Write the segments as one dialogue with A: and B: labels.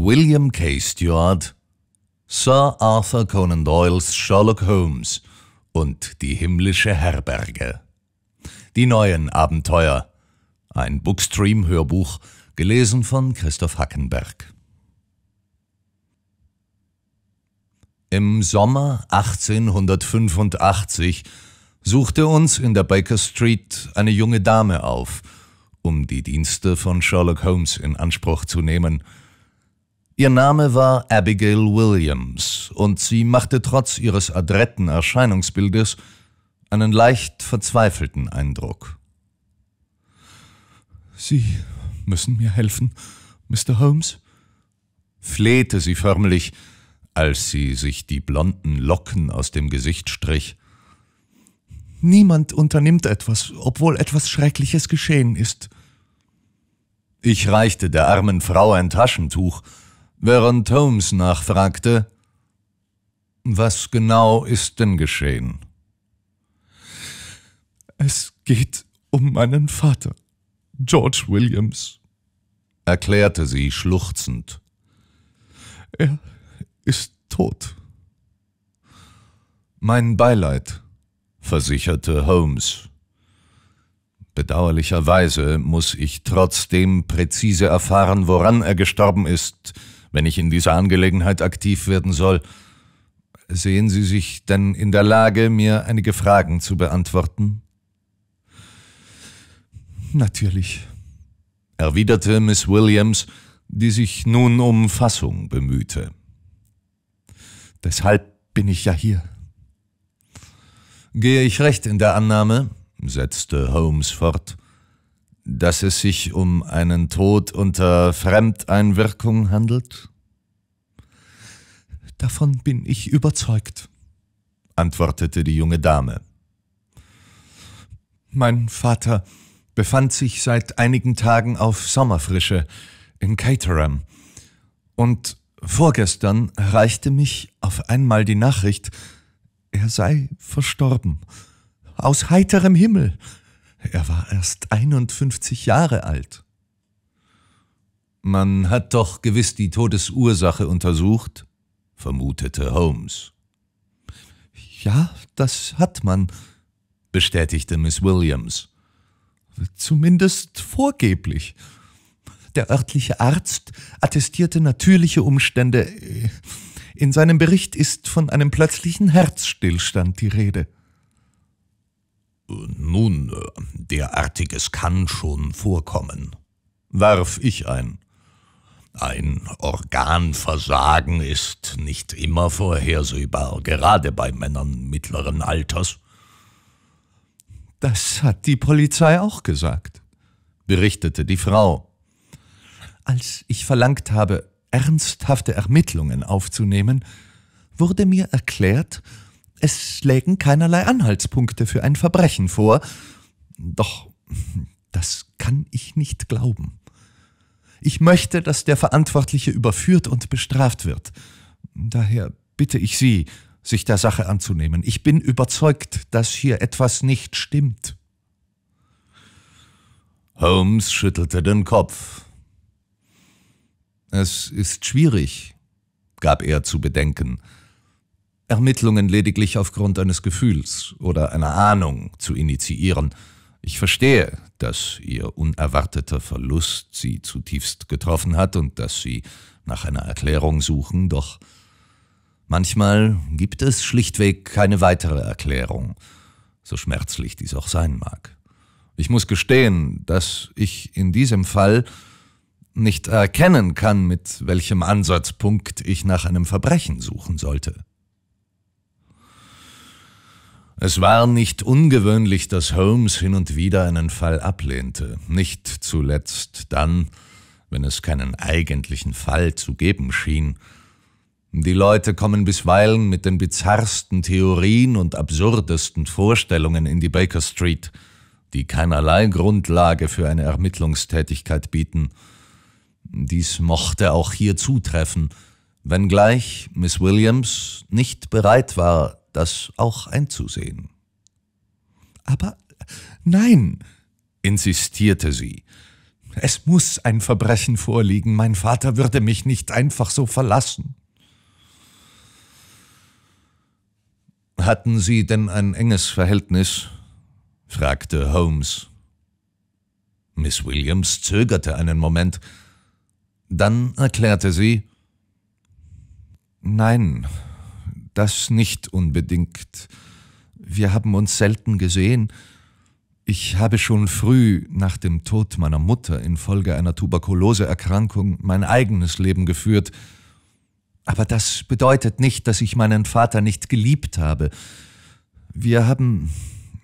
A: William K. Stewart, Sir Arthur Conan Doyles Sherlock Holmes und die himmlische Herberge. Die neuen Abenteuer. Ein Bookstream-Hörbuch, gelesen von Christoph Hackenberg. Im Sommer 1885 suchte uns in der Baker Street eine junge Dame auf, um die Dienste von Sherlock Holmes in Anspruch zu nehmen – Ihr Name war Abigail Williams und sie machte trotz ihres adretten Erscheinungsbildes einen leicht verzweifelten Eindruck. Sie müssen mir helfen, Mr. Holmes, flehte sie förmlich, als sie sich die blonden Locken aus dem Gesicht strich. Niemand unternimmt etwas, obwohl etwas Schreckliches geschehen ist. Ich reichte der armen Frau ein Taschentuch, während Holmes nachfragte, was genau ist denn geschehen? Es geht um meinen Vater, George Williams, erklärte sie schluchzend. Er ist tot. Mein Beileid, versicherte Holmes. Bedauerlicherweise muss ich trotzdem präzise erfahren, woran er gestorben ist, wenn ich in dieser Angelegenheit aktiv werden soll, sehen Sie sich denn in der Lage, mir einige Fragen zu beantworten? Natürlich, erwiderte Miss Williams, die sich nun um Fassung bemühte. Deshalb bin ich ja hier. Gehe ich recht in der Annahme, setzte Holmes fort, dass es sich um einen Tod unter Fremdeinwirkung handelt? Davon bin ich überzeugt, antwortete die junge Dame. Mein Vater befand sich seit einigen Tagen auf Sommerfrische in Caterham, und vorgestern reichte mich auf einmal die Nachricht, er sei verstorben, aus heiterem Himmel, er war erst 51 Jahre alt. Man hat doch gewiss die Todesursache untersucht, vermutete Holmes. Ja, das hat man, bestätigte Miss Williams. Zumindest vorgeblich. Der örtliche Arzt attestierte natürliche Umstände. In seinem Bericht ist von einem plötzlichen Herzstillstand die Rede. Nun, derartiges kann schon vorkommen, warf ich ein. Ein Organversagen ist nicht immer vorhersehbar, gerade bei Männern mittleren Alters. Das hat die Polizei auch gesagt, berichtete die Frau. Als ich verlangt habe, ernsthafte Ermittlungen aufzunehmen, wurde mir erklärt, es lägen keinerlei Anhaltspunkte für ein Verbrechen vor. Doch das kann ich nicht glauben. Ich möchte, dass der Verantwortliche überführt und bestraft wird. Daher bitte ich Sie, sich der Sache anzunehmen. Ich bin überzeugt, dass hier etwas nicht stimmt. Holmes schüttelte den Kopf. Es ist schwierig, gab er zu bedenken. Ermittlungen lediglich aufgrund eines Gefühls oder einer Ahnung zu initiieren. Ich verstehe, dass Ihr unerwarteter Verlust Sie zutiefst getroffen hat und dass Sie nach einer Erklärung suchen, doch manchmal gibt es schlichtweg keine weitere Erklärung, so schmerzlich dies auch sein mag. Ich muss gestehen, dass ich in diesem Fall nicht erkennen kann, mit welchem Ansatzpunkt ich nach einem Verbrechen suchen sollte. Es war nicht ungewöhnlich, dass Holmes hin und wieder einen Fall ablehnte, nicht zuletzt dann, wenn es keinen eigentlichen Fall zu geben schien. Die Leute kommen bisweilen mit den bizarrsten Theorien und absurdesten Vorstellungen in die Baker Street, die keinerlei Grundlage für eine Ermittlungstätigkeit bieten. Dies mochte auch hier zutreffen, wenngleich Miss Williams nicht bereit war, das auch einzusehen. Aber nein, insistierte sie. Es muss ein Verbrechen vorliegen, mein Vater würde mich nicht einfach so verlassen. Hatten Sie denn ein enges Verhältnis? fragte Holmes. Miss Williams zögerte einen Moment. Dann erklärte sie Nein, das nicht unbedingt. Wir haben uns selten gesehen. Ich habe schon früh nach dem Tod meiner Mutter infolge einer Tuberkuloseerkrankung mein eigenes Leben geführt. Aber das bedeutet nicht, dass ich meinen Vater nicht geliebt habe. Wir haben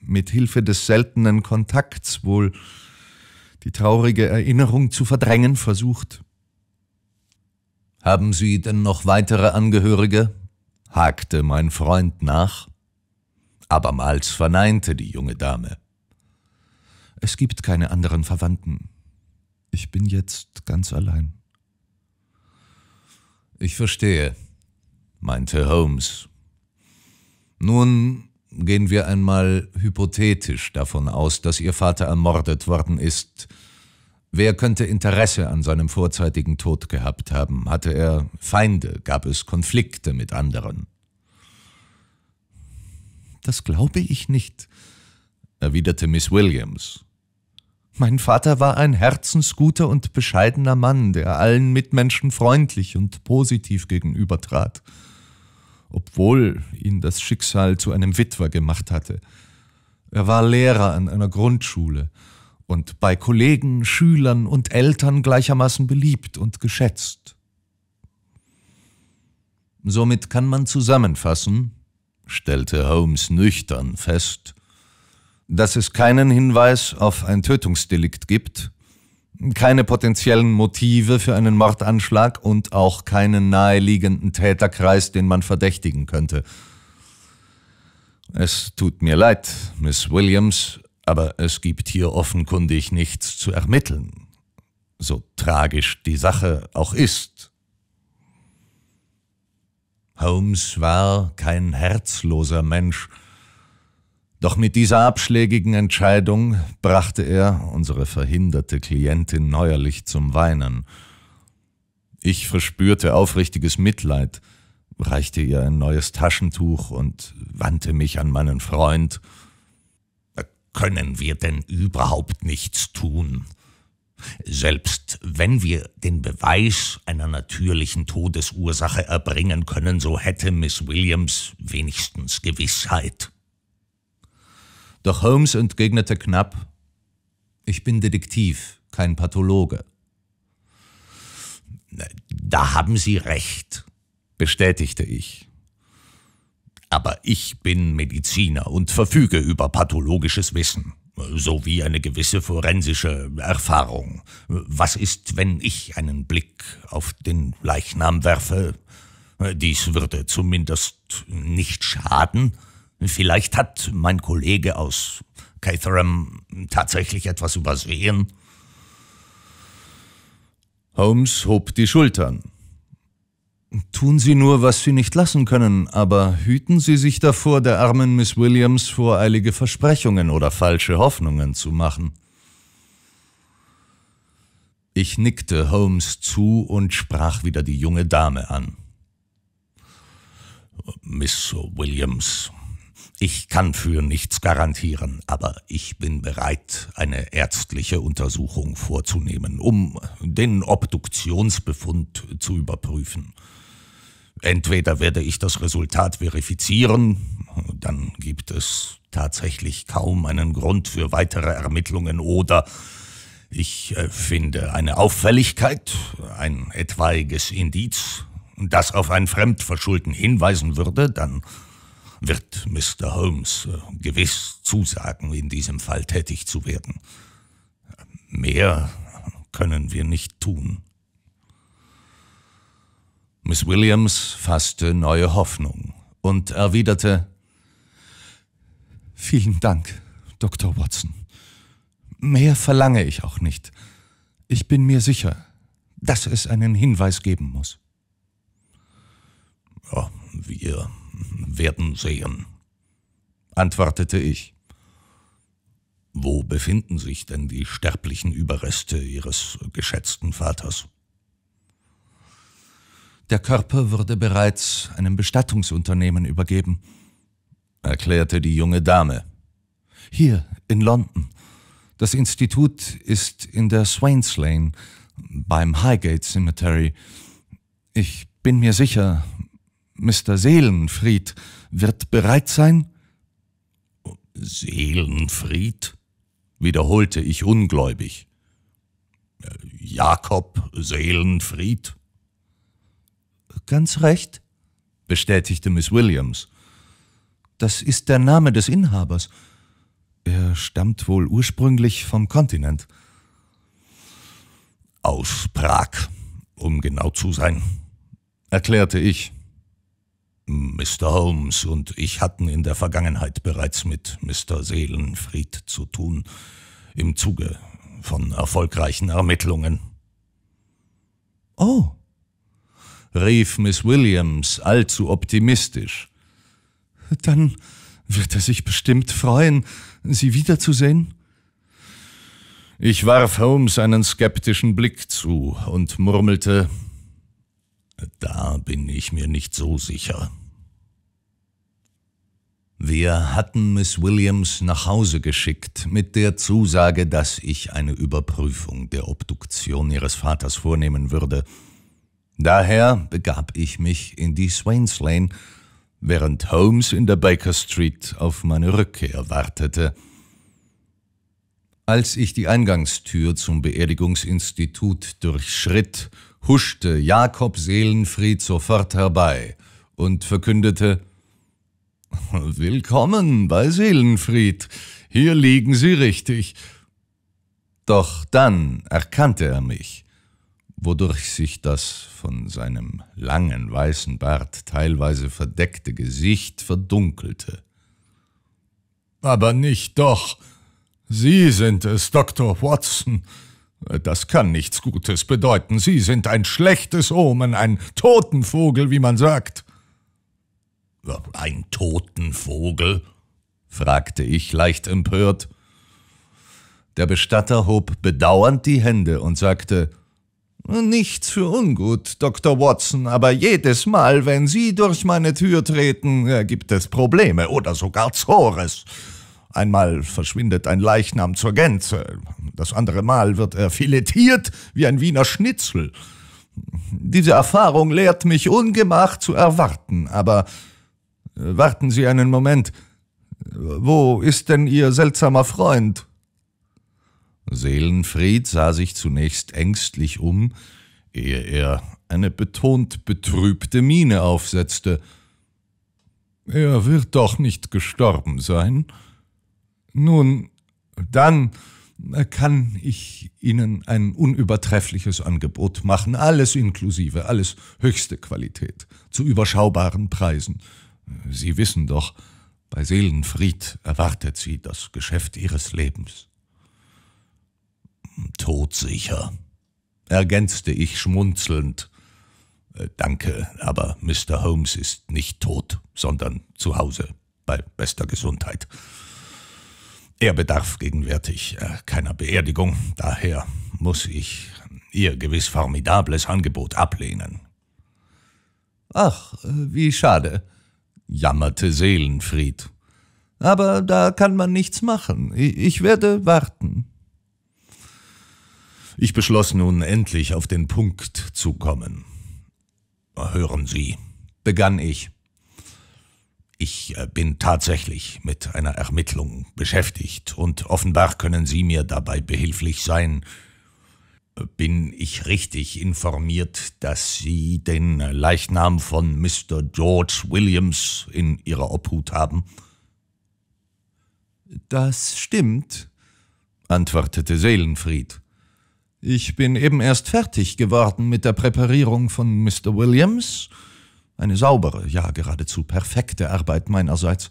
A: mit Hilfe des seltenen Kontakts wohl die traurige Erinnerung zu verdrängen versucht. Haben Sie denn noch weitere Angehörige? hakte mein Freund nach. Abermals verneinte die junge Dame. Es gibt keine anderen Verwandten. Ich bin jetzt ganz allein. Ich verstehe, meinte Holmes. Nun gehen wir einmal hypothetisch davon aus, dass Ihr Vater ermordet worden ist, Wer könnte Interesse an seinem vorzeitigen Tod gehabt haben? Hatte er Feinde? Gab es Konflikte mit anderen? Das glaube ich nicht, erwiderte Miss Williams. Mein Vater war ein herzensguter und bescheidener Mann, der allen Mitmenschen freundlich und positiv gegenübertrat, obwohl ihn das Schicksal zu einem Witwer gemacht hatte. Er war Lehrer an einer Grundschule und bei Kollegen, Schülern und Eltern gleichermaßen beliebt und geschätzt. Somit kann man zusammenfassen, stellte Holmes nüchtern fest, dass es keinen Hinweis auf ein Tötungsdelikt gibt, keine potenziellen Motive für einen Mordanschlag und auch keinen naheliegenden Täterkreis, den man verdächtigen könnte. Es tut mir leid, Miss Williams, aber es gibt hier offenkundig nichts zu ermitteln, so tragisch die Sache auch ist. Holmes war kein herzloser Mensch, doch mit dieser abschlägigen Entscheidung brachte er unsere verhinderte Klientin neuerlich zum Weinen. Ich verspürte aufrichtiges Mitleid, reichte ihr ein neues Taschentuch und wandte mich an meinen Freund, können wir denn überhaupt nichts tun? Selbst wenn wir den Beweis einer natürlichen Todesursache erbringen können, so hätte Miss Williams wenigstens Gewissheit. Doch Holmes entgegnete knapp, ich bin Detektiv, kein Pathologe. Da haben Sie recht, bestätigte ich. Aber ich bin Mediziner und verfüge über pathologisches Wissen sowie eine gewisse forensische Erfahrung. Was ist, wenn ich einen Blick auf den Leichnam werfe? Dies würde zumindest nicht schaden. Vielleicht hat mein Kollege aus Caterham tatsächlich etwas übersehen. Holmes hob die Schultern. Tun Sie nur, was Sie nicht lassen können, aber hüten Sie sich davor, der armen Miss Williams voreilige Versprechungen oder falsche Hoffnungen zu machen. Ich nickte Holmes zu und sprach wieder die junge Dame an. Miss Williams, ich kann für nichts garantieren, aber ich bin bereit, eine ärztliche Untersuchung vorzunehmen, um den Obduktionsbefund zu überprüfen. Entweder werde ich das Resultat verifizieren, dann gibt es tatsächlich kaum einen Grund für weitere Ermittlungen oder ich äh, finde eine Auffälligkeit, ein etwaiges Indiz, das auf ein Fremdverschulden hinweisen würde, dann wird Mr. Holmes äh, gewiss zusagen, in diesem Fall tätig zu werden. Mehr können wir nicht tun. Miss Williams fasste neue Hoffnung und erwiderte Vielen Dank, Dr. Watson. Mehr verlange ich auch nicht. Ich bin mir sicher, dass es einen Hinweis geben muss. Ja, wir werden sehen, antwortete ich. Wo befinden sich denn die sterblichen Überreste Ihres geschätzten Vaters? Der Körper wurde bereits einem Bestattungsunternehmen übergeben, erklärte die junge Dame. Hier, in London. Das Institut ist in der Swains Lane, beim Highgate Cemetery. Ich bin mir sicher, Mr. Seelenfried wird bereit sein? Seelenfried? wiederholte ich ungläubig. Äh, Jakob Seelenfried? ganz recht, bestätigte Miss Williams. Das ist der Name des Inhabers. Er stammt wohl ursprünglich vom Kontinent. Aus Prag, um genau zu sein, erklärte ich. Mr. Holmes und ich hatten in der Vergangenheit bereits mit Mr. Seelenfried zu tun, im Zuge von erfolgreichen Ermittlungen. Oh, rief Miss Williams allzu optimistisch. Dann wird er sich bestimmt freuen, Sie wiederzusehen? Ich warf Holmes einen skeptischen Blick zu und murmelte, da bin ich mir nicht so sicher. Wir hatten Miss Williams nach Hause geschickt mit der Zusage, dass ich eine Überprüfung der Obduktion ihres Vaters vornehmen würde Daher begab ich mich in die Swains Lane, während Holmes in der Baker Street auf meine Rückkehr wartete. Als ich die Eingangstür zum Beerdigungsinstitut durchschritt, huschte Jakob Seelenfried sofort herbei und verkündete Willkommen bei Seelenfried, hier liegen Sie richtig. Doch dann erkannte er mich wodurch sich das von seinem langen weißen Bart teilweise verdeckte Gesicht verdunkelte. Aber nicht doch. Sie sind es, Dr. Watson. Das kann nichts Gutes bedeuten. Sie sind ein schlechtes Omen, ein Totenvogel, wie man sagt. Ein Totenvogel? fragte ich leicht empört. Der Bestatter hob bedauernd die Hände und sagte, Nichts für ungut, Dr. Watson, aber jedes Mal, wenn Sie durch meine Tür treten, äh, gibt es Probleme oder sogar Zores. Einmal verschwindet ein Leichnam zur Gänze, das andere Mal wird er filetiert wie ein Wiener Schnitzel. Diese Erfahrung lehrt mich ungemacht zu erwarten, aber äh, warten Sie einen Moment. Wo ist denn Ihr seltsamer Freund? Seelenfried sah sich zunächst ängstlich um, ehe er eine betont betrübte Miene aufsetzte. Er wird doch nicht gestorben sein. Nun, dann kann ich Ihnen ein unübertreffliches Angebot machen, alles inklusive, alles höchste Qualität, zu überschaubaren Preisen. Sie wissen doch, bei Seelenfried erwartet Sie das Geschäft Ihres Lebens. Todsicher, ergänzte ich schmunzelnd. Äh, danke, aber Mr. Holmes ist nicht tot, sondern zu Hause, bei bester Gesundheit. Er bedarf gegenwärtig äh, keiner Beerdigung, daher muss ich Ihr gewiss formidables Angebot ablehnen. Ach, äh, wie schade, jammerte Seelenfried. Aber da kann man nichts machen. Ich werde warten. Ich beschloss nun endlich auf den Punkt zu kommen. Hören Sie, begann ich. Ich äh, bin tatsächlich mit einer Ermittlung beschäftigt und offenbar können Sie mir dabei behilflich sein. Bin ich richtig informiert, dass Sie den Leichnam von Mr. George Williams in Ihrer Obhut haben? Das stimmt, antwortete Seelenfried. Ich bin eben erst fertig geworden mit der Präparierung von Mr. Williams. Eine saubere, ja geradezu perfekte Arbeit meinerseits.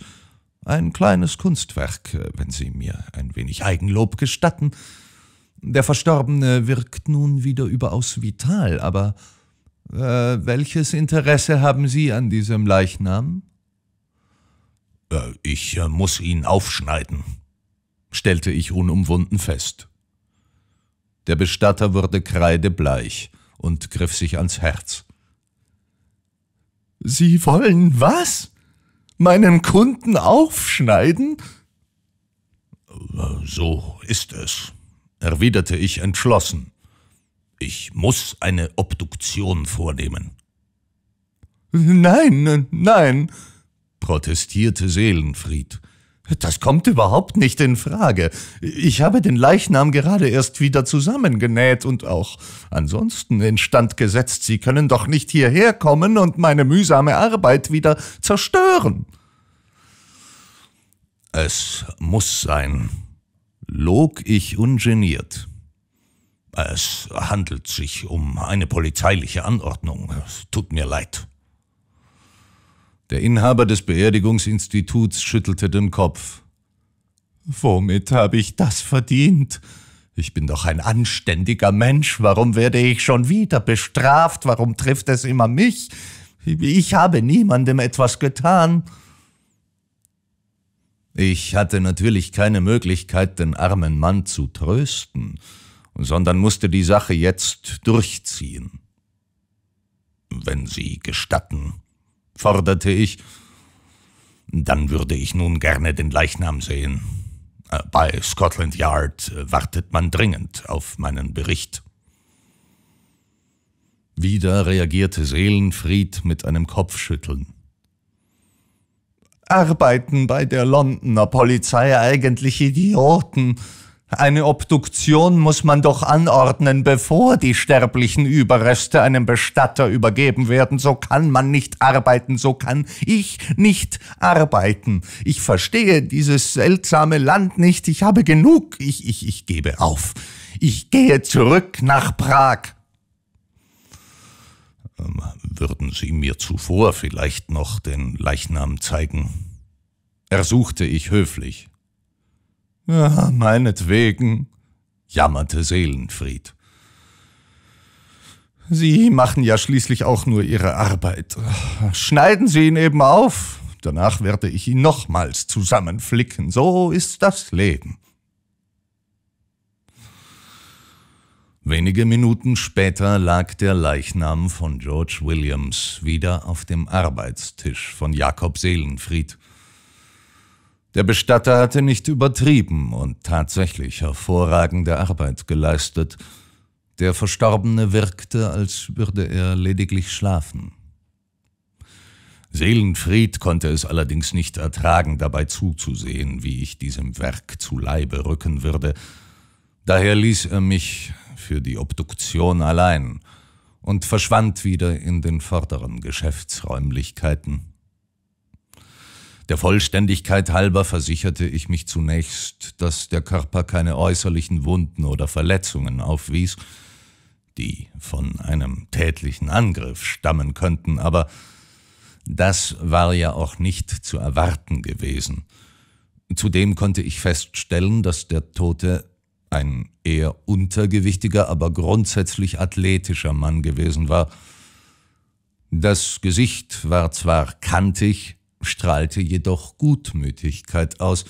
A: Ein kleines Kunstwerk, äh, wenn Sie mir ein wenig Eigenlob gestatten. Der Verstorbene wirkt nun wieder überaus vital, aber äh, welches Interesse haben Sie an diesem Leichnam? Äh, ich äh, muss ihn aufschneiden, stellte ich unumwunden fest. Der Bestatter wurde kreidebleich und griff sich ans Herz. Sie wollen was? Meinen Kunden aufschneiden? So ist es, erwiderte ich entschlossen. Ich muss eine Obduktion vornehmen. Nein, nein, protestierte Seelenfried. Das kommt überhaupt nicht in Frage. Ich habe den Leichnam gerade erst wieder zusammengenäht und auch ansonsten instand gesetzt. Sie können doch nicht hierher kommen und meine mühsame Arbeit wieder zerstören. Es muss sein, log ich ungeniert. Es handelt sich um eine polizeiliche Anordnung. Es tut mir leid. Der Inhaber des Beerdigungsinstituts schüttelte den Kopf. Womit habe ich das verdient? Ich bin doch ein anständiger Mensch, warum werde ich schon wieder bestraft, warum trifft es immer mich? Ich habe niemandem etwas getan. Ich hatte natürlich keine Möglichkeit, den armen Mann zu trösten, sondern musste die Sache jetzt durchziehen. Wenn Sie gestatten, forderte ich. Dann würde ich nun gerne den Leichnam sehen. Äh, bei Scotland Yard äh, wartet man dringend auf meinen Bericht. Wieder reagierte Seelenfried mit einem Kopfschütteln. Arbeiten bei der Londoner Polizei eigentlich Idioten? Eine Obduktion muss man doch anordnen, bevor die sterblichen Überreste einem Bestatter übergeben werden. So kann man nicht arbeiten, so kann ich nicht arbeiten. Ich verstehe dieses seltsame Land nicht, ich habe genug, ich, ich, ich gebe auf. Ich gehe zurück nach Prag. Ähm, würden Sie mir zuvor vielleicht noch den Leichnam zeigen? ersuchte ich höflich. Ja, meinetwegen, jammerte Seelenfried. Sie machen ja schließlich auch nur Ihre Arbeit. Schneiden Sie ihn eben auf, danach werde ich ihn nochmals zusammenflicken. So ist das Leben. Wenige Minuten später lag der Leichnam von George Williams wieder auf dem Arbeitstisch von Jakob Seelenfried. Der Bestatter hatte nicht übertrieben und tatsächlich hervorragende Arbeit geleistet. Der Verstorbene wirkte, als würde er lediglich schlafen. Seelenfried konnte es allerdings nicht ertragen, dabei zuzusehen, wie ich diesem Werk zu Leibe rücken würde. Daher ließ er mich für die Obduktion allein und verschwand wieder in den vorderen Geschäftsräumlichkeiten. Der Vollständigkeit halber versicherte ich mich zunächst, dass der Körper keine äußerlichen Wunden oder Verletzungen aufwies, die von einem tätlichen Angriff stammen könnten, aber das war ja auch nicht zu erwarten gewesen. Zudem konnte ich feststellen, dass der Tote ein eher untergewichtiger, aber grundsätzlich athletischer Mann gewesen war. Das Gesicht war zwar kantig, strahlte jedoch Gutmütigkeit aus.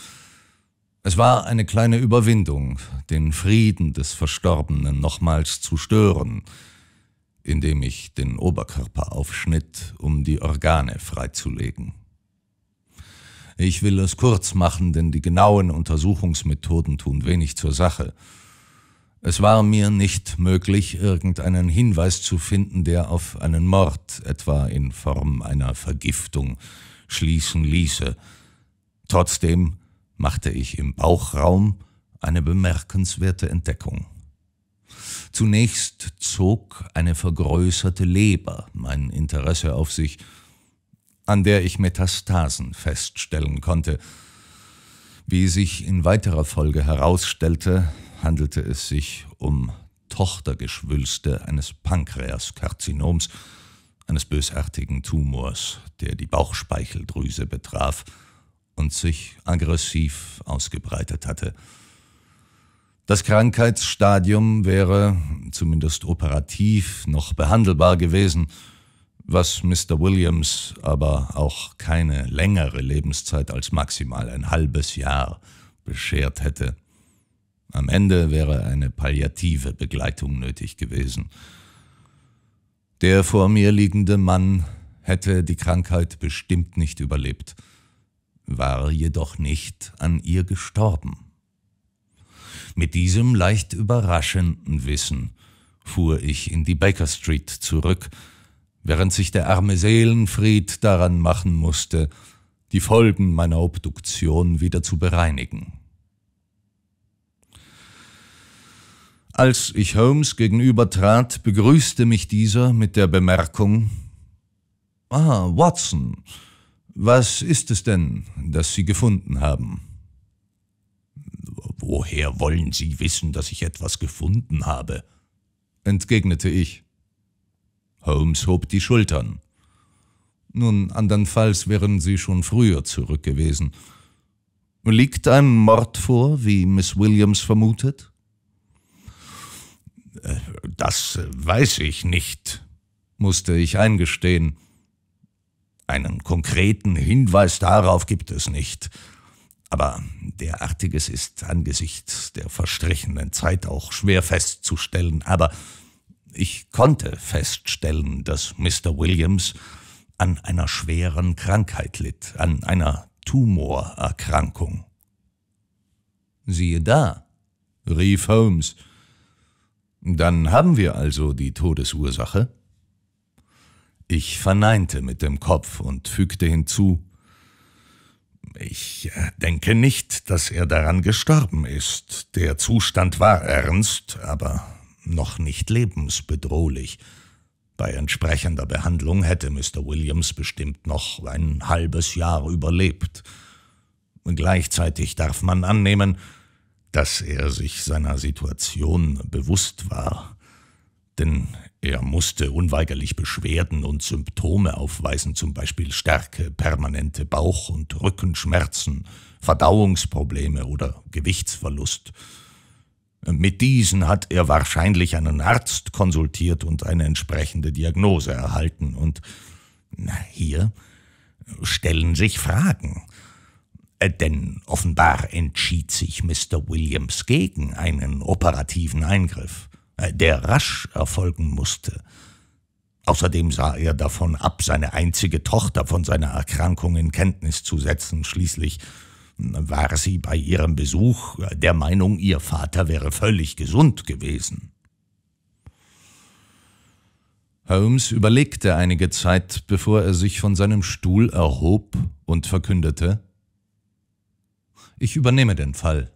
A: Es war eine kleine Überwindung, den Frieden des Verstorbenen nochmals zu stören, indem ich den Oberkörper aufschnitt, um die Organe freizulegen. Ich will es kurz machen, denn die genauen Untersuchungsmethoden tun wenig zur Sache. Es war mir nicht möglich, irgendeinen Hinweis zu finden, der auf einen Mord, etwa in Form einer Vergiftung, schließen ließe. Trotzdem machte ich im Bauchraum eine bemerkenswerte Entdeckung. Zunächst zog eine vergrößerte Leber mein Interesse auf sich, an der ich Metastasen feststellen konnte. Wie sich in weiterer Folge herausstellte, handelte es sich um Tochtergeschwülste eines Pankreaskarzinoms, eines bösartigen Tumors, der die Bauchspeicheldrüse betraf und sich aggressiv ausgebreitet hatte. Das Krankheitsstadium wäre, zumindest operativ, noch behandelbar gewesen, was Mr. Williams aber auch keine längere Lebenszeit als maximal ein halbes Jahr beschert hätte. Am Ende wäre eine palliative Begleitung nötig gewesen. Der vor mir liegende Mann hätte die Krankheit bestimmt nicht überlebt, war jedoch nicht an ihr gestorben. Mit diesem leicht überraschenden Wissen fuhr ich in die Baker Street zurück, während sich der arme Seelenfried daran machen musste, die Folgen meiner Obduktion wieder zu bereinigen. Als ich Holmes gegenüber trat, begrüßte mich dieser mit der Bemerkung Ah, Watson, was ist es denn, das Sie gefunden haben? Woher wollen Sie wissen, dass ich etwas gefunden habe? entgegnete ich. Holmes hob die Schultern. Nun, andernfalls wären Sie schon früher zurück gewesen. Liegt ein Mord vor, wie Miss Williams vermutet? Das weiß ich nicht, musste ich eingestehen. Einen konkreten Hinweis darauf gibt es nicht. Aber derartiges ist angesichts der verstrichenen Zeit auch schwer festzustellen. Aber ich konnte feststellen, dass Mr. Williams an einer schweren Krankheit litt, an einer Tumorerkrankung. Siehe da, rief Holmes, dann haben wir also die Todesursache? Ich verneinte mit dem Kopf und fügte hinzu, ich äh, denke nicht, dass er daran gestorben ist. Der Zustand war ernst, aber noch nicht lebensbedrohlich. Bei entsprechender Behandlung hätte Mr. Williams bestimmt noch ein halbes Jahr überlebt. Gleichzeitig darf man annehmen, dass er sich seiner Situation bewusst war, denn er musste unweigerlich Beschwerden und Symptome aufweisen, zum Beispiel Stärke, permanente Bauch- und Rückenschmerzen, Verdauungsprobleme oder Gewichtsverlust. Mit diesen hat er wahrscheinlich einen Arzt konsultiert und eine entsprechende Diagnose erhalten. Und hier stellen sich Fragen denn offenbar entschied sich Mr. Williams gegen einen operativen Eingriff, äh, der rasch erfolgen musste. Außerdem sah er davon ab, seine einzige Tochter von seiner Erkrankung in Kenntnis zu setzen. Schließlich äh, war sie bei ihrem Besuch äh, der Meinung, ihr Vater wäre völlig gesund gewesen. Holmes überlegte einige Zeit, bevor er sich von seinem Stuhl erhob und verkündete ich übernehme den Fall.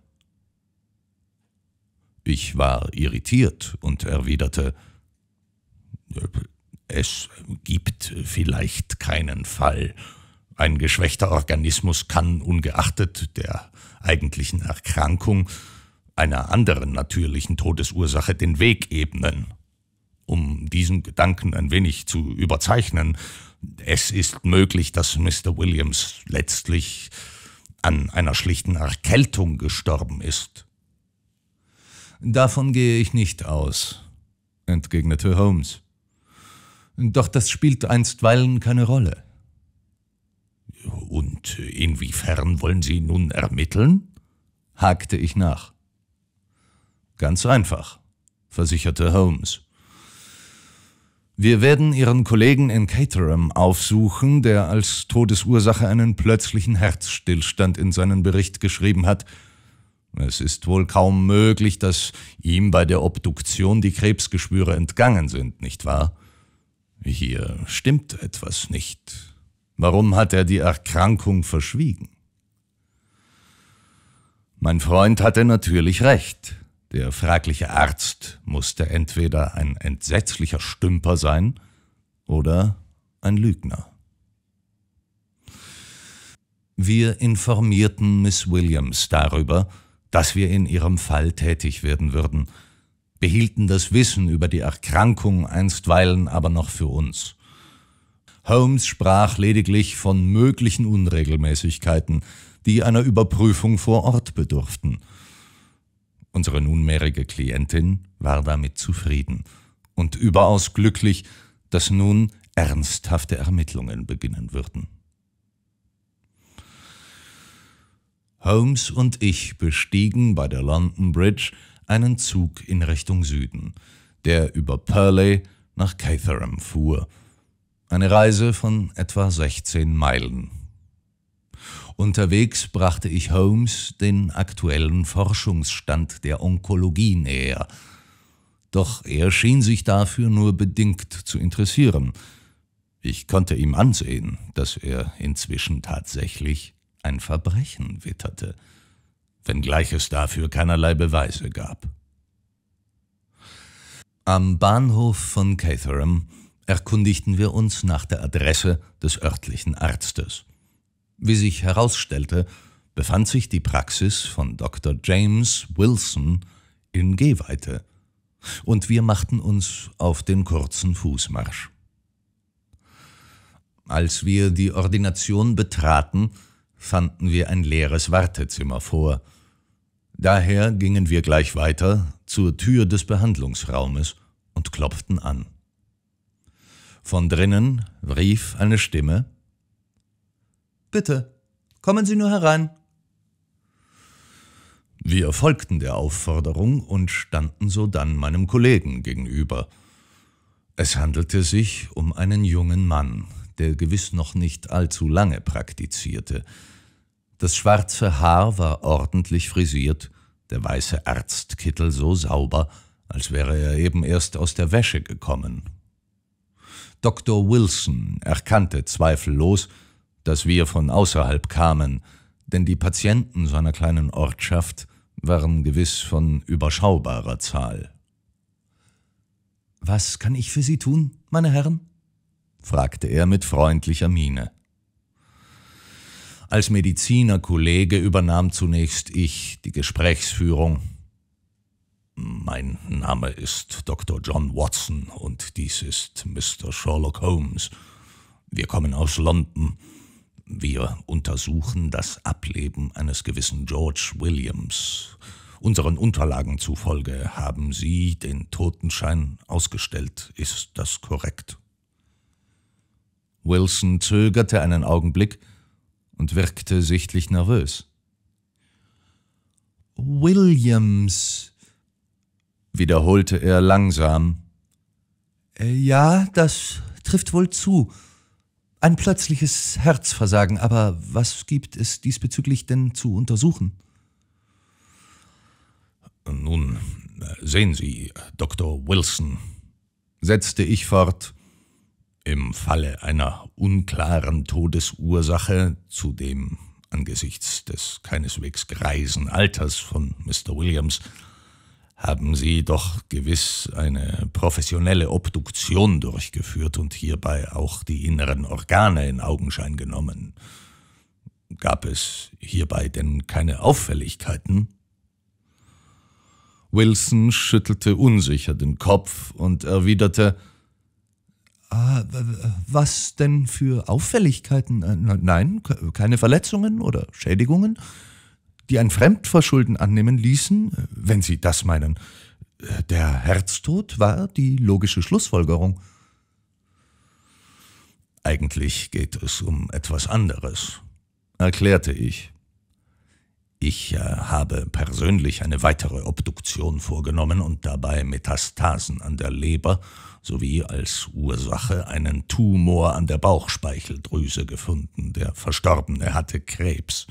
A: Ich war irritiert und erwiderte, es gibt vielleicht keinen Fall. Ein geschwächter Organismus kann ungeachtet der eigentlichen Erkrankung einer anderen natürlichen Todesursache den Weg ebnen. Um diesen Gedanken ein wenig zu überzeichnen, es ist möglich, dass Mr. Williams letztlich an einer schlichten Erkältung gestorben ist. Davon gehe ich nicht aus, entgegnete Holmes. Doch das spielt einstweilen keine Rolle. Und inwiefern wollen Sie nun ermitteln? hakte ich nach. Ganz einfach, versicherte Holmes. Wir werden Ihren Kollegen in Caterham aufsuchen, der als Todesursache einen plötzlichen Herzstillstand in seinen Bericht geschrieben hat. Es ist wohl kaum möglich, dass ihm bei der Obduktion die Krebsgeschwüre entgangen sind, nicht wahr? Hier stimmt etwas nicht. Warum hat er die Erkrankung verschwiegen? Mein Freund hatte natürlich recht. Der fragliche Arzt musste entweder ein entsetzlicher Stümper sein oder ein Lügner. Wir informierten Miss Williams darüber, dass wir in ihrem Fall tätig werden würden, behielten das Wissen über die Erkrankung einstweilen aber noch für uns. Holmes sprach lediglich von möglichen Unregelmäßigkeiten, die einer Überprüfung vor Ort bedurften – Unsere nunmehrige Klientin war damit zufrieden und überaus glücklich, dass nun ernsthafte Ermittlungen beginnen würden. Holmes und ich bestiegen bei der London Bridge einen Zug in Richtung Süden, der über Purley nach Caterham fuhr. Eine Reise von etwa 16 Meilen Unterwegs brachte ich Holmes den aktuellen Forschungsstand der Onkologie näher. Doch er schien sich dafür nur bedingt zu interessieren. Ich konnte ihm ansehen, dass er inzwischen tatsächlich ein Verbrechen witterte, wenngleich es dafür keinerlei Beweise gab. Am Bahnhof von Caterham erkundigten wir uns nach der Adresse des örtlichen Arztes. Wie sich herausstellte, befand sich die Praxis von Dr. James Wilson in Gehweite, und wir machten uns auf den kurzen Fußmarsch. Als wir die Ordination betraten, fanden wir ein leeres Wartezimmer vor. Daher gingen wir gleich weiter zur Tür des Behandlungsraumes und klopften an. Von drinnen rief eine Stimme Bitte, kommen Sie nur herein. Wir folgten der Aufforderung und standen sodann meinem Kollegen gegenüber. Es handelte sich um einen jungen Mann, der gewiss noch nicht allzu lange praktizierte. Das schwarze Haar war ordentlich frisiert, der weiße Arztkittel so sauber, als wäre er eben erst aus der Wäsche gekommen. Dr. Wilson erkannte zweifellos, dass wir von außerhalb kamen, denn die Patienten seiner kleinen Ortschaft waren gewiss von überschaubarer Zahl. Was kann ich für Sie tun, meine Herren? fragte er mit freundlicher Miene. Als Medizinerkollege übernahm zunächst ich die Gesprächsführung. Mein Name ist Dr. John Watson und dies ist Mr. Sherlock Holmes. Wir kommen aus London wir untersuchen das Ableben eines gewissen George Williams. Unseren Unterlagen zufolge haben Sie den Totenschein ausgestellt. Ist das korrekt? Wilson zögerte einen Augenblick und wirkte sichtlich nervös. Williams, wiederholte er langsam. Äh, ja, das trifft wohl zu. Ein plötzliches Herzversagen, aber was gibt es diesbezüglich denn zu untersuchen? Nun, sehen Sie, Dr. Wilson, setzte ich fort, im Falle einer unklaren Todesursache, zu dem angesichts des keineswegs greisen Alters von Mr. Williams haben sie doch gewiss eine professionelle Obduktion durchgeführt und hierbei auch die inneren Organe in Augenschein genommen. Gab es hierbei denn keine Auffälligkeiten? Wilson schüttelte unsicher den Kopf und erwiderte ah, Was denn für Auffälligkeiten? Äh, nein, keine Verletzungen oder Schädigungen? die ein Fremdverschulden annehmen ließen, äh, wenn Sie das meinen. Äh, der Herztod war die logische Schlussfolgerung. Eigentlich geht es um etwas anderes, erklärte ich. Ich äh, habe persönlich eine weitere Obduktion vorgenommen und dabei Metastasen an der Leber sowie als Ursache einen Tumor an der Bauchspeicheldrüse gefunden. Der Verstorbene hatte Krebs.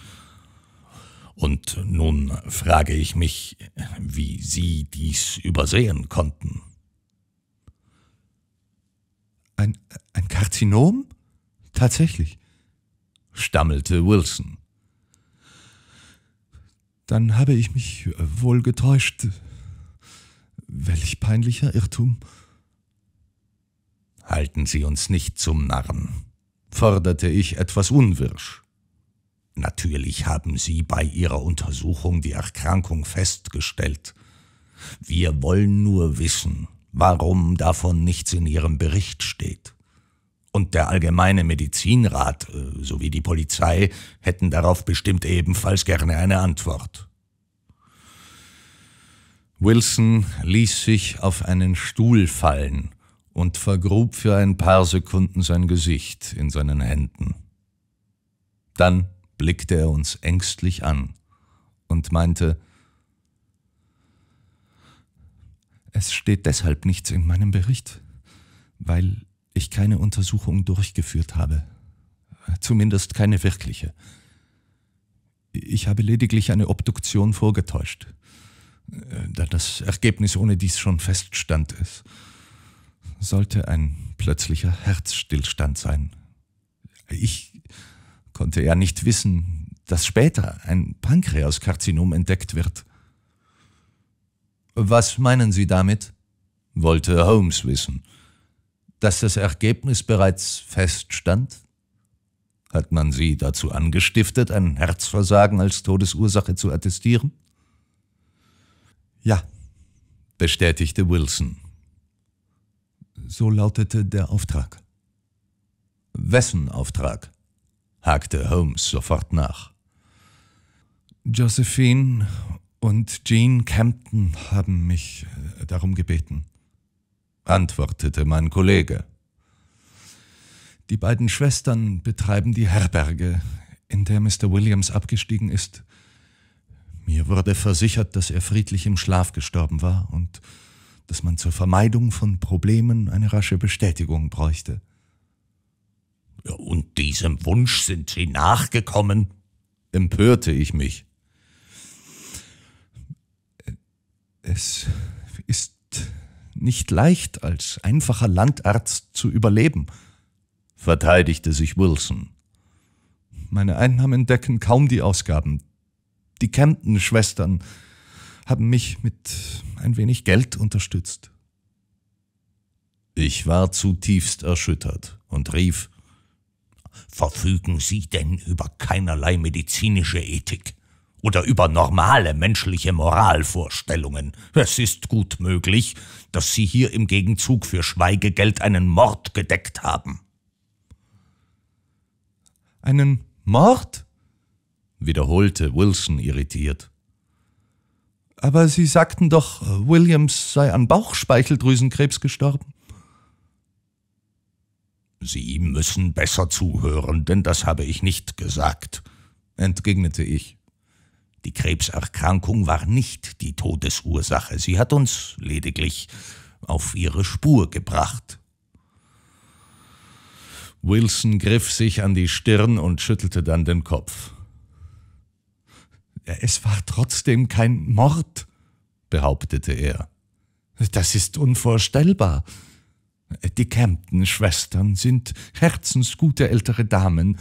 A: Und nun frage ich mich, wie Sie dies übersehen konnten. Ein, ein Karzinom? Tatsächlich, stammelte Wilson. Dann habe ich mich wohl getäuscht. Welch peinlicher Irrtum. Halten Sie uns nicht zum Narren, forderte ich etwas unwirsch. Natürlich haben Sie bei Ihrer Untersuchung die Erkrankung festgestellt. Wir wollen nur wissen, warum davon nichts in Ihrem Bericht steht. Und der Allgemeine Medizinrat äh, sowie die Polizei hätten darauf bestimmt ebenfalls gerne eine Antwort. Wilson ließ sich auf einen Stuhl fallen und vergrub für ein paar Sekunden sein Gesicht in seinen Händen. Dann blickte er uns ängstlich an und meinte, es steht deshalb nichts in meinem Bericht, weil ich keine Untersuchung durchgeführt habe, zumindest keine wirkliche. Ich habe lediglich eine Obduktion vorgetäuscht, da das Ergebnis ohne dies schon feststand ist. Sollte ein plötzlicher Herzstillstand sein. Ich konnte er nicht wissen, dass später ein Pankreaskarzinom entdeckt wird. Was meinen Sie damit? wollte Holmes wissen. Dass das Ergebnis bereits feststand? Hat man Sie dazu angestiftet, ein Herzversagen als Todesursache zu attestieren? Ja, bestätigte Wilson. So lautete der Auftrag. Wessen Auftrag? hakte Holmes sofort nach. Josephine und Jean Campton haben mich äh, darum gebeten, antwortete mein Kollege. Die beiden Schwestern betreiben die Herberge, in der Mr. Williams abgestiegen ist. Mir wurde versichert, dass er friedlich im Schlaf gestorben war und dass man zur Vermeidung von Problemen eine rasche Bestätigung bräuchte. Und diesem Wunsch sind Sie nachgekommen? empörte ich mich. Es ist nicht leicht, als einfacher Landarzt zu überleben, verteidigte sich Wilson. Meine Einnahmen decken kaum die Ausgaben. Die kempten schwestern haben mich mit ein wenig Geld unterstützt. Ich war zutiefst erschüttert und rief verfügen Sie denn über keinerlei medizinische Ethik oder über normale menschliche Moralvorstellungen. Es ist gut möglich, dass Sie hier im Gegenzug für Schweigegeld einen Mord gedeckt haben. Einen Mord? wiederholte Wilson irritiert. Aber Sie sagten doch, Williams sei an Bauchspeicheldrüsenkrebs gestorben. Sie müssen besser zuhören, denn das habe ich nicht gesagt, entgegnete ich. Die Krebserkrankung war nicht die Todesursache, sie hat uns lediglich auf ihre Spur gebracht. Wilson griff sich an die Stirn und schüttelte dann den Kopf. Es war trotzdem kein Mord, behauptete er. Das ist unvorstellbar. Die Campton-Schwestern sind herzensgute ältere Damen.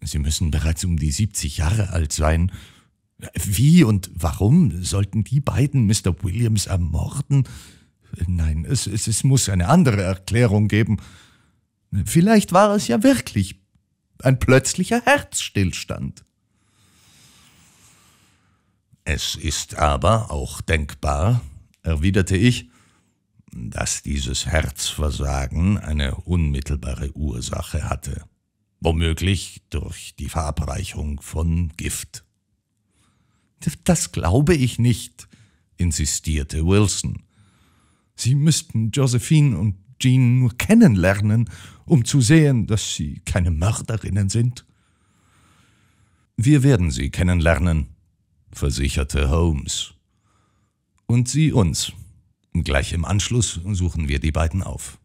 A: Sie müssen bereits um die 70 Jahre alt sein. Wie und warum sollten die beiden Mr. Williams ermorden? Nein, es, es, es muss eine andere Erklärung geben. Vielleicht war es ja wirklich ein plötzlicher Herzstillstand. Es ist aber auch denkbar, erwiderte ich, dass dieses Herzversagen eine unmittelbare Ursache hatte, womöglich durch die Verabreichung von Gift. Das glaube ich nicht, insistierte Wilson. Sie müssten Josephine und Jean nur kennenlernen, um zu sehen, dass sie keine Mörderinnen sind. Wir werden sie kennenlernen, versicherte Holmes. Und sie uns, Gleich im Anschluss suchen wir die beiden auf.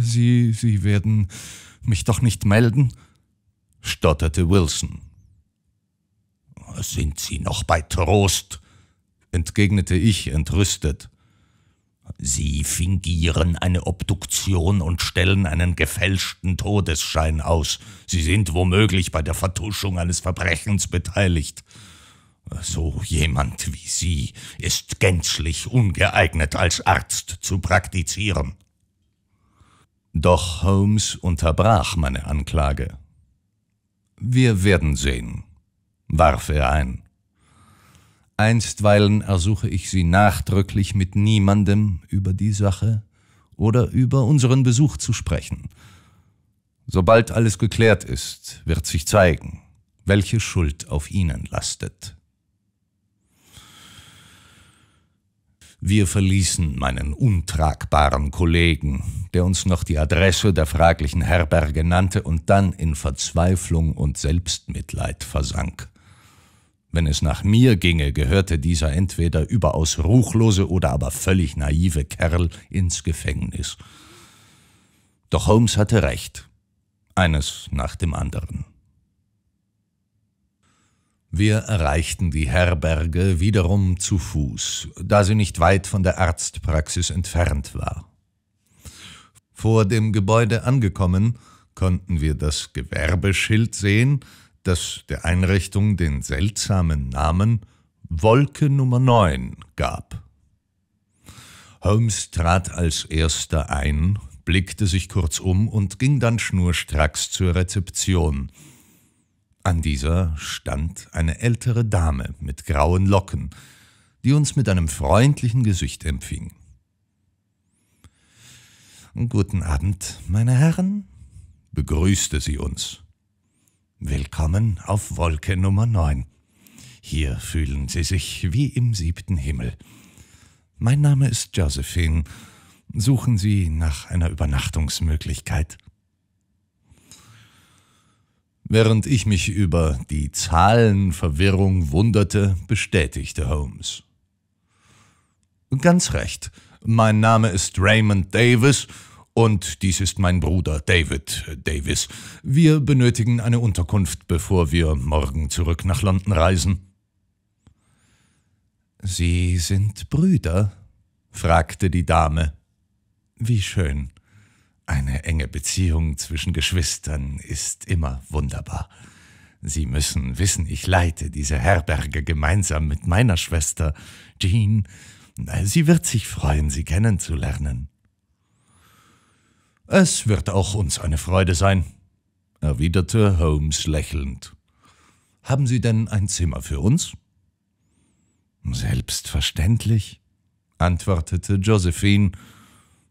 A: Sie, Sie werden mich doch nicht melden? stotterte Wilson. Sind Sie noch bei Trost? entgegnete ich entrüstet. Sie fingieren eine Obduktion und stellen einen gefälschten Todesschein aus. Sie sind womöglich bei der Vertuschung eines Verbrechens beteiligt. So jemand wie Sie ist gänzlich ungeeignet, als Arzt zu praktizieren. Doch Holmes unterbrach meine Anklage. Wir werden sehen, warf er ein. Einstweilen ersuche ich Sie nachdrücklich mit niemandem über die Sache oder über unseren Besuch zu sprechen. Sobald alles geklärt ist, wird sich zeigen, welche Schuld auf Ihnen lastet. Wir verließen meinen untragbaren Kollegen, der uns noch die Adresse der fraglichen Herberge nannte und dann in Verzweiflung und Selbstmitleid versank. Wenn es nach mir ginge, gehörte dieser entweder überaus ruchlose oder aber völlig naive Kerl ins Gefängnis. Doch Holmes hatte recht, eines nach dem anderen. Wir erreichten die Herberge wiederum zu Fuß, da sie nicht weit von der Arztpraxis entfernt war. Vor dem Gebäude angekommen, konnten wir das Gewerbeschild sehen, das der Einrichtung den seltsamen Namen Wolke Nummer 9 gab. Holmes trat als erster ein, blickte sich kurz um und ging dann schnurstracks zur Rezeption, an dieser stand eine ältere Dame mit grauen Locken, die uns mit einem freundlichen Gesicht empfing. Guten Abend, meine Herren, begrüßte sie uns. Willkommen auf Wolke Nummer 9. Hier fühlen Sie sich wie im siebten Himmel. Mein Name ist Josephine. Suchen Sie nach einer Übernachtungsmöglichkeit. Während ich mich über die Zahlenverwirrung wunderte, bestätigte Holmes. Ganz recht. Mein Name ist Raymond Davis und dies ist mein Bruder David äh, Davis. Wir benötigen eine Unterkunft, bevor wir morgen zurück nach London reisen. Sie sind Brüder? fragte die Dame. Wie schön. Eine enge Beziehung zwischen Geschwistern ist immer wunderbar. Sie müssen wissen, ich leite diese Herberge gemeinsam mit meiner Schwester Jean. Sie wird sich freuen, Sie kennenzulernen. Es wird auch uns eine Freude sein, erwiderte Holmes lächelnd. Haben Sie denn ein Zimmer für uns? Selbstverständlich, antwortete Josephine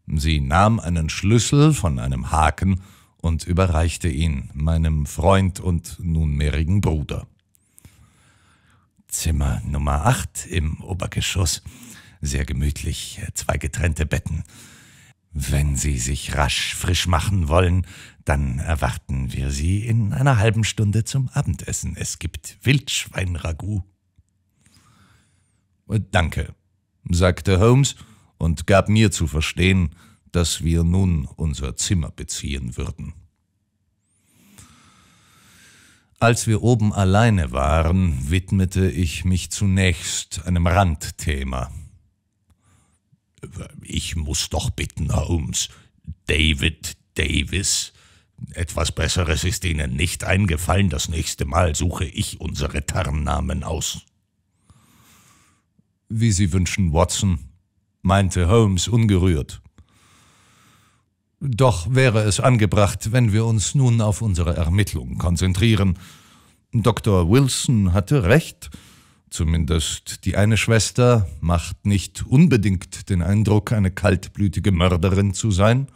A: Sie nahm einen Schlüssel von einem Haken und überreichte ihn meinem Freund und nunmehrigen Bruder. Zimmer Nummer 8 im Obergeschoss. Sehr gemütlich, zwei getrennte Betten. Wenn Sie sich rasch frisch machen wollen, dann erwarten wir Sie in einer halben Stunde zum Abendessen. Es gibt Wildschweinragout. Danke, sagte Holmes und gab mir zu verstehen, dass wir nun unser Zimmer beziehen würden. Als wir oben alleine waren, widmete ich mich zunächst einem Randthema. Ich muss doch bitten, Holmes. David Davis. Etwas Besseres ist Ihnen nicht eingefallen. Das nächste Mal suche ich unsere Tarnnamen aus. Wie Sie wünschen, Watson, meinte Holmes ungerührt. Doch wäre es angebracht, wenn wir uns nun auf unsere Ermittlung konzentrieren. Dr. Wilson hatte recht, zumindest die eine Schwester macht nicht unbedingt den Eindruck, eine kaltblütige Mörderin zu sein.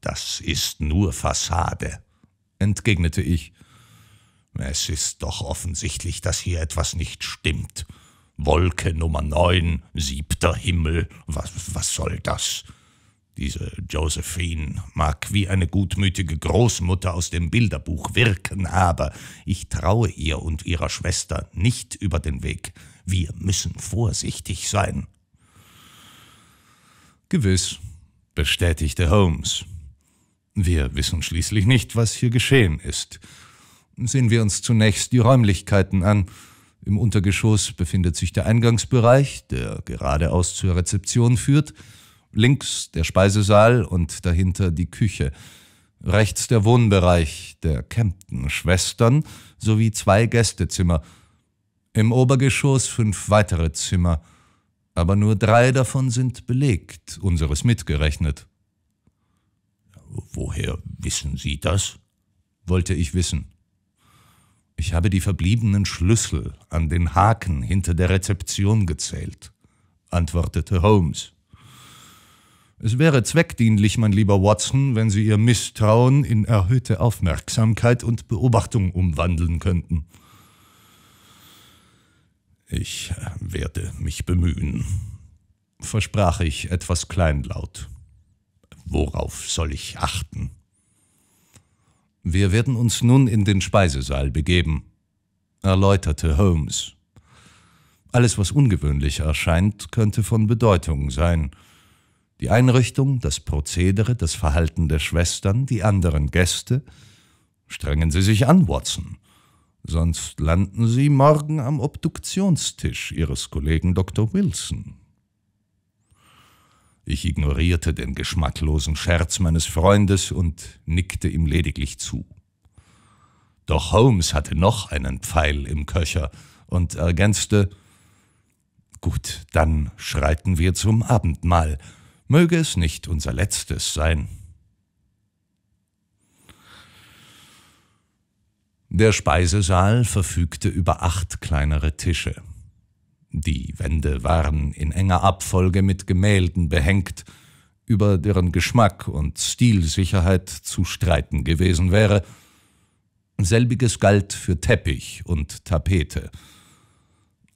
A: Das ist nur Fassade, entgegnete ich. Es ist doch offensichtlich, dass hier etwas nicht stimmt. Wolke Nummer 9, siebter Himmel, was, was soll das? Diese Josephine mag wie eine gutmütige Großmutter aus dem Bilderbuch wirken, aber ich traue ihr und ihrer Schwester nicht über den Weg. Wir müssen vorsichtig sein. Gewiss, bestätigte Holmes. Wir wissen schließlich nicht, was hier geschehen ist. Sehen wir uns zunächst die Räumlichkeiten an. Im Untergeschoss befindet sich der Eingangsbereich, der geradeaus zur Rezeption führt, links der Speisesaal und dahinter die Küche, rechts der Wohnbereich der Kempten-Schwestern sowie zwei Gästezimmer, im Obergeschoss fünf weitere Zimmer, aber nur drei davon sind belegt, unseres mitgerechnet. Woher wissen Sie das? wollte ich wissen. Ich habe die verbliebenen Schlüssel an den Haken hinter der Rezeption gezählt, antwortete Holmes. Es wäre zweckdienlich, mein lieber Watson, wenn Sie Ihr Misstrauen in erhöhte Aufmerksamkeit und Beobachtung umwandeln könnten. Ich werde mich bemühen, versprach ich etwas kleinlaut. Worauf soll ich achten? Wir werden uns nun in den Speisesaal begeben, erläuterte Holmes. Alles, was ungewöhnlich erscheint, könnte von Bedeutung sein. Die Einrichtung, das Prozedere, das Verhalten der Schwestern, die anderen Gäste. Strengen Sie sich an, Watson. Sonst landen Sie morgen am Obduktionstisch Ihres Kollegen Dr. Wilson. Ich ignorierte den geschmacklosen Scherz meines Freundes und nickte ihm lediglich zu. Doch Holmes hatte noch einen Pfeil im Köcher und ergänzte Gut, dann schreiten wir zum Abendmahl. Möge es nicht unser letztes sein. Der Speisesaal verfügte über acht kleinere Tische. Die Wände waren in enger Abfolge mit Gemälden behängt, über deren Geschmack und Stilsicherheit zu streiten gewesen wäre. Selbiges galt für Teppich und Tapete.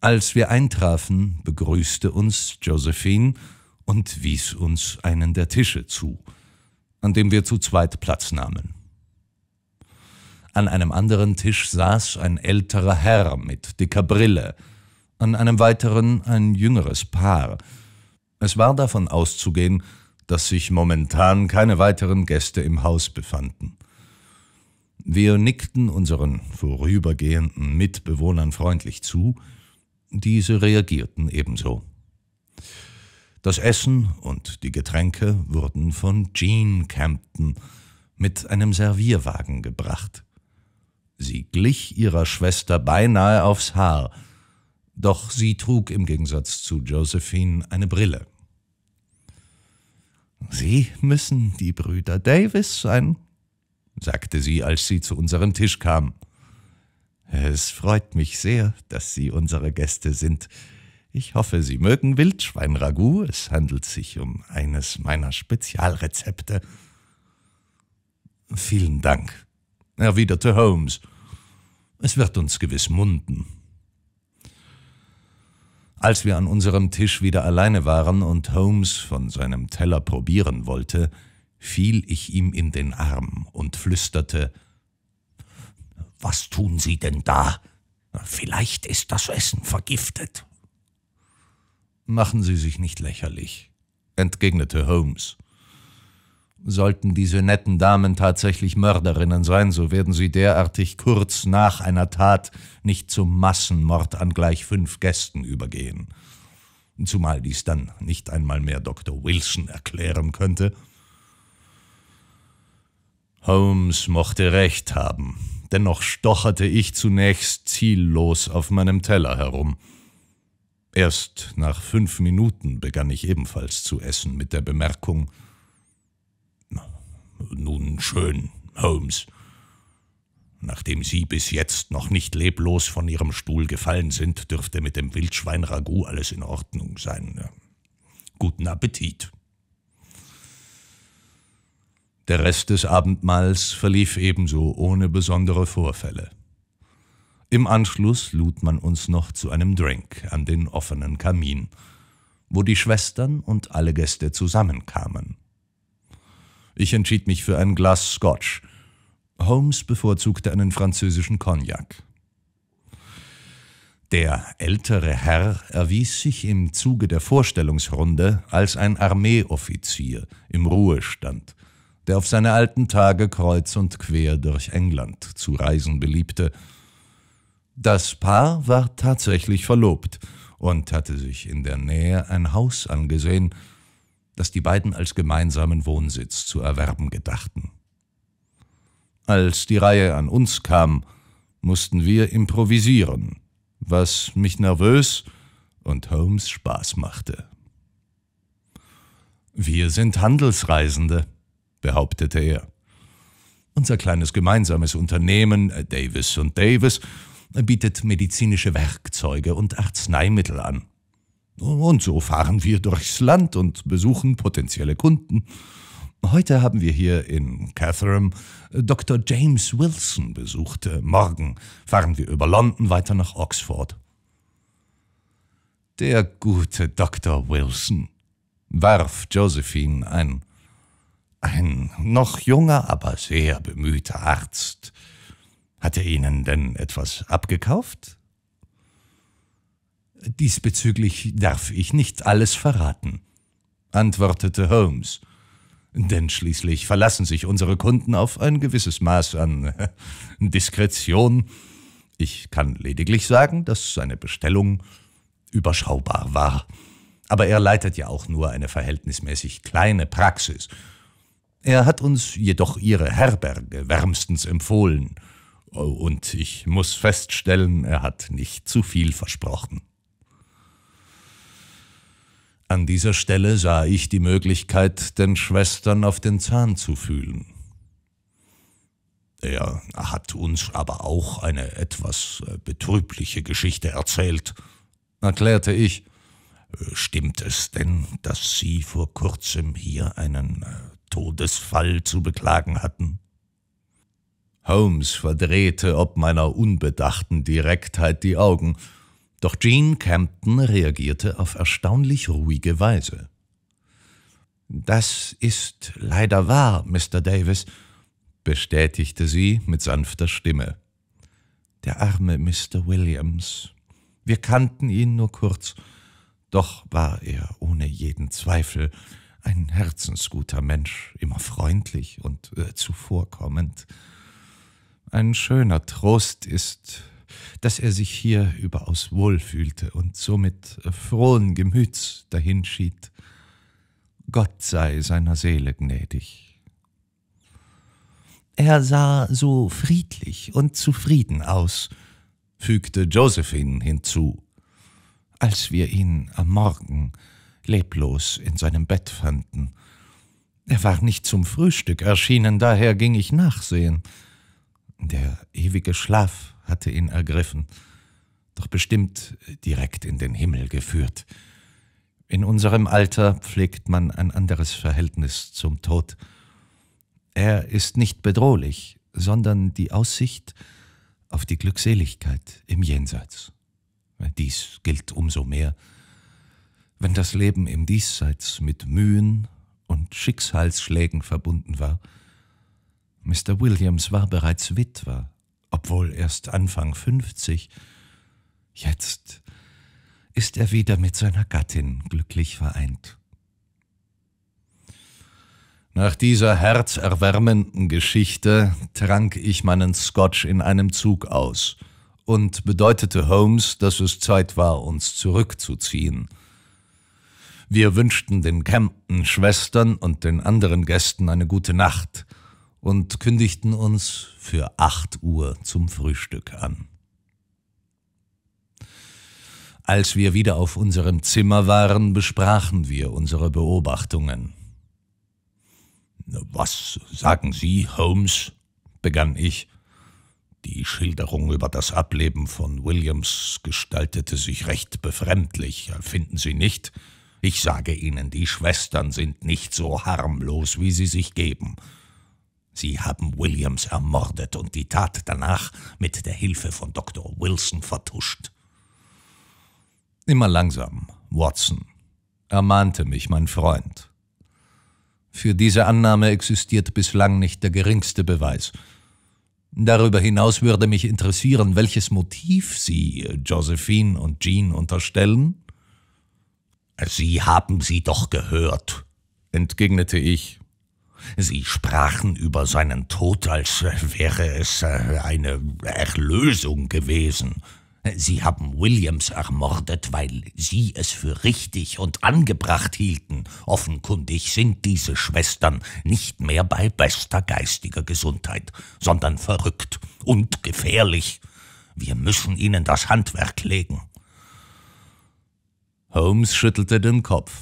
A: Als wir eintrafen, begrüßte uns Josephine und wies uns einen der Tische zu, an dem wir zu zweit Platz nahmen. An einem anderen Tisch saß ein älterer Herr mit dicker Brille, an einem weiteren ein jüngeres Paar. Es war davon auszugehen, dass sich momentan keine weiteren Gäste im Haus befanden. Wir nickten unseren vorübergehenden Mitbewohnern freundlich zu, diese reagierten ebenso. Das Essen und die Getränke wurden von Jean Campton mit einem Servierwagen gebracht. Sie glich ihrer Schwester beinahe aufs Haar, doch sie trug im Gegensatz zu Josephine eine Brille. Sie müssen die Brüder Davis sein, sagte sie, als sie zu unserem Tisch kam. Es freut mich sehr, dass Sie unsere Gäste sind. Ich hoffe, Sie mögen Wildschweinragout. Es handelt sich um eines meiner Spezialrezepte. Vielen Dank, erwiderte Holmes. Es wird uns gewiss munden. Als wir an unserem Tisch wieder alleine waren und Holmes von seinem Teller probieren wollte, fiel ich ihm in den Arm und flüsterte Was tun Sie denn da? Vielleicht ist das Essen vergiftet. Machen Sie sich nicht lächerlich, entgegnete Holmes. Sollten diese netten Damen tatsächlich Mörderinnen sein, so werden sie derartig kurz nach einer Tat nicht zum Massenmord an gleich fünf Gästen übergehen. Zumal dies dann nicht einmal mehr Dr. Wilson erklären könnte. Holmes mochte recht haben, dennoch stocherte ich zunächst ziellos auf meinem Teller herum. Erst nach fünf Minuten begann ich ebenfalls zu essen mit der Bemerkung, nun schön, Holmes. Nachdem Sie bis jetzt noch nicht leblos von Ihrem Stuhl gefallen sind, dürfte mit dem Wildschwein-Ragout alles in Ordnung sein. Guten Appetit. Der Rest des Abendmahls verlief ebenso ohne besondere Vorfälle. Im Anschluss lud man uns noch zu einem Drink an den offenen Kamin, wo die Schwestern und alle Gäste zusammenkamen. Ich entschied mich für ein Glas Scotch. Holmes bevorzugte einen französischen Cognac. Der ältere Herr erwies sich im Zuge der Vorstellungsrunde als ein Armeeoffizier im Ruhestand, der auf seine alten Tage kreuz und quer durch England zu reisen beliebte. Das Paar war tatsächlich verlobt und hatte sich in der Nähe ein Haus angesehen, das die beiden als gemeinsamen Wohnsitz zu erwerben gedachten. Als die Reihe an uns kam, mussten wir improvisieren, was mich nervös und Holmes Spaß machte. Wir sind Handelsreisende, behauptete er. Unser kleines gemeinsames Unternehmen, Davis und Davis, bietet medizinische Werkzeuge und Arzneimittel an. Und so fahren wir durchs Land und besuchen potenzielle Kunden. Heute haben wir hier in Catherham äh, Dr. James Wilson besucht. Äh, morgen fahren wir über London weiter nach Oxford. Der gute Dr. Wilson, warf Josephine ein. Ein noch junger, aber sehr bemühter Arzt. Hat er Ihnen denn etwas abgekauft? Diesbezüglich darf ich nicht alles verraten, antwortete Holmes. Denn schließlich verlassen sich unsere Kunden auf ein gewisses Maß an Diskretion. Ich kann lediglich sagen, dass seine Bestellung überschaubar war. Aber er leitet ja auch nur eine verhältnismäßig kleine Praxis. Er hat uns jedoch ihre Herberge wärmstens empfohlen. Oh, und ich muss feststellen, er hat nicht zu viel versprochen. An dieser Stelle sah ich die Möglichkeit, den Schwestern auf den Zahn zu fühlen. Er hat uns aber auch eine etwas äh, betrübliche Geschichte erzählt, erklärte ich. Äh, stimmt es denn, dass Sie vor kurzem hier einen äh, Todesfall zu beklagen hatten? Holmes verdrehte ob meiner unbedachten Direktheit die Augen doch Jean Campton reagierte auf erstaunlich ruhige Weise. Das ist leider wahr, Mr. Davis, bestätigte sie mit sanfter Stimme. Der arme Mr. Williams. Wir kannten ihn nur kurz, doch war er ohne jeden Zweifel ein herzensguter Mensch, immer freundlich und äh, zuvorkommend. Ein schöner Trost ist, dass er sich hier überaus wohl fühlte und somit frohen Gemüts dahinschied. Gott sei seiner Seele gnädig. Er sah so friedlich und zufrieden aus, fügte Josephine hinzu, als wir ihn am Morgen leblos in seinem Bett fanden. Er war nicht zum Frühstück erschienen, daher ging ich nachsehen. Der ewige Schlaf hatte ihn ergriffen, doch bestimmt direkt in den Himmel geführt. In unserem Alter pflegt man ein anderes Verhältnis zum Tod. Er ist nicht bedrohlich, sondern die Aussicht auf die Glückseligkeit im Jenseits. Dies gilt umso mehr, wenn das Leben im Diesseits mit Mühen und Schicksalsschlägen verbunden war. Mr. Williams war bereits Witwer obwohl erst Anfang 50. Jetzt ist er wieder mit seiner Gattin glücklich vereint. Nach dieser herzerwärmenden Geschichte trank ich meinen Scotch in einem Zug aus und bedeutete Holmes, dass es Zeit war, uns zurückzuziehen. Wir wünschten den Kempten Schwestern und den anderen Gästen eine gute Nacht – und kündigten uns für 8 Uhr zum Frühstück an. Als wir wieder auf unserem Zimmer waren, besprachen wir unsere Beobachtungen. Was sagen Sie, Holmes? begann ich. Die Schilderung über das Ableben von Williams gestaltete sich recht befremdlich, finden Sie nicht? Ich sage Ihnen, die Schwestern sind nicht so harmlos, wie sie sich geben. Sie haben Williams ermordet und die Tat danach mit der Hilfe von Dr. Wilson vertuscht. Immer langsam, Watson, ermahnte mich mein Freund. Für diese Annahme existiert bislang nicht der geringste Beweis. Darüber hinaus würde mich interessieren, welches Motiv Sie Josephine und Jean unterstellen? Sie haben sie doch gehört, entgegnete ich Sie sprachen über seinen Tod, als wäre es äh, eine Erlösung gewesen. Sie haben Williams ermordet, weil Sie es für richtig und angebracht hielten. Offenkundig sind diese Schwestern nicht mehr bei bester geistiger Gesundheit, sondern verrückt und gefährlich. Wir müssen ihnen das Handwerk legen. Holmes schüttelte den Kopf.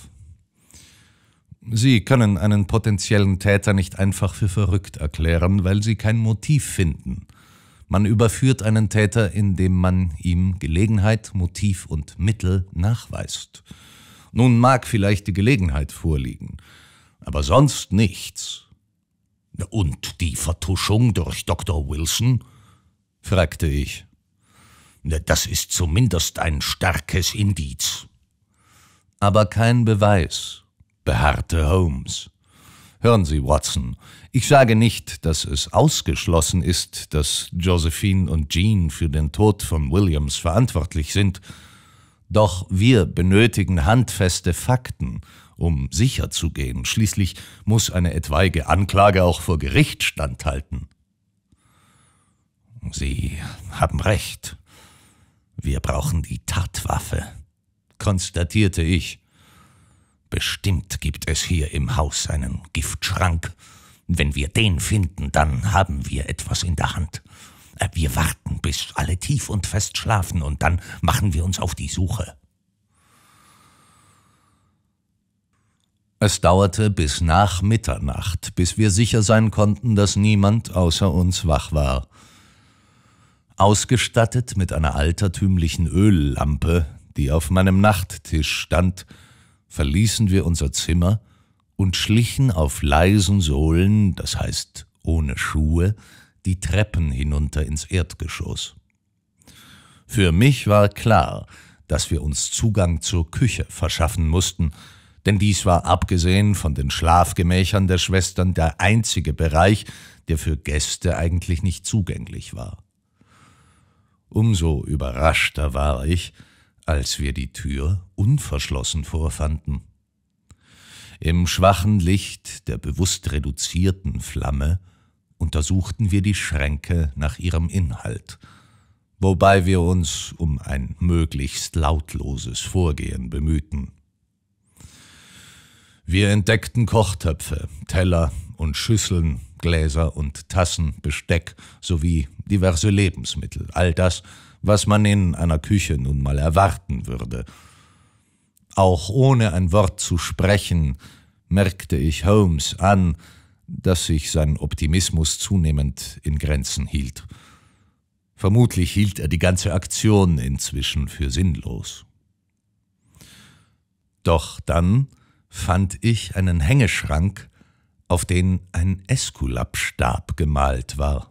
A: Sie können einen potenziellen Täter nicht einfach für verrückt erklären, weil Sie kein Motiv finden. Man überführt einen Täter, indem man ihm Gelegenheit, Motiv und Mittel nachweist. Nun mag vielleicht die Gelegenheit vorliegen, aber sonst nichts. Und die Vertuschung durch Dr. Wilson? fragte ich. Das ist zumindest ein starkes Indiz. Aber kein Beweis, beharrte Holmes. Hören Sie, Watson, ich sage nicht, dass es ausgeschlossen ist, dass Josephine und Jean für den Tod von Williams verantwortlich sind, doch wir benötigen handfeste Fakten, um sicherzugehen. Schließlich muss eine etwaige Anklage auch vor Gericht standhalten. Sie haben recht. Wir brauchen die Tatwaffe, konstatierte ich. Bestimmt gibt es hier im Haus einen Giftschrank. Wenn wir den finden, dann haben wir etwas in der Hand. Äh, wir warten, bis alle tief und fest schlafen, und dann machen wir uns auf die Suche. Es dauerte bis nach Mitternacht, bis wir sicher sein konnten, dass niemand außer uns wach war. Ausgestattet mit einer altertümlichen Öllampe, die auf meinem Nachttisch stand, verließen wir unser Zimmer und schlichen auf leisen Sohlen, das heißt ohne Schuhe, die Treppen hinunter ins Erdgeschoss. Für mich war klar, dass wir uns Zugang zur Küche verschaffen mussten, denn dies war abgesehen von den Schlafgemächern der Schwestern der einzige Bereich, der für Gäste eigentlich nicht zugänglich war. Umso überraschter war ich, als wir die Tür unverschlossen vorfanden. Im schwachen Licht der bewusst reduzierten Flamme untersuchten wir die Schränke nach ihrem Inhalt, wobei wir uns um ein möglichst lautloses Vorgehen bemühten. Wir entdeckten Kochtöpfe, Teller und Schüsseln, Gläser und Tassen, Besteck sowie diverse Lebensmittel, all das, was man in einer Küche nun mal erwarten würde. Auch ohne ein Wort zu sprechen, merkte ich Holmes an, dass sich sein Optimismus zunehmend in Grenzen hielt. Vermutlich hielt er die ganze Aktion inzwischen für sinnlos. Doch dann fand ich einen Hängeschrank, auf den ein Eskulapstab gemalt war.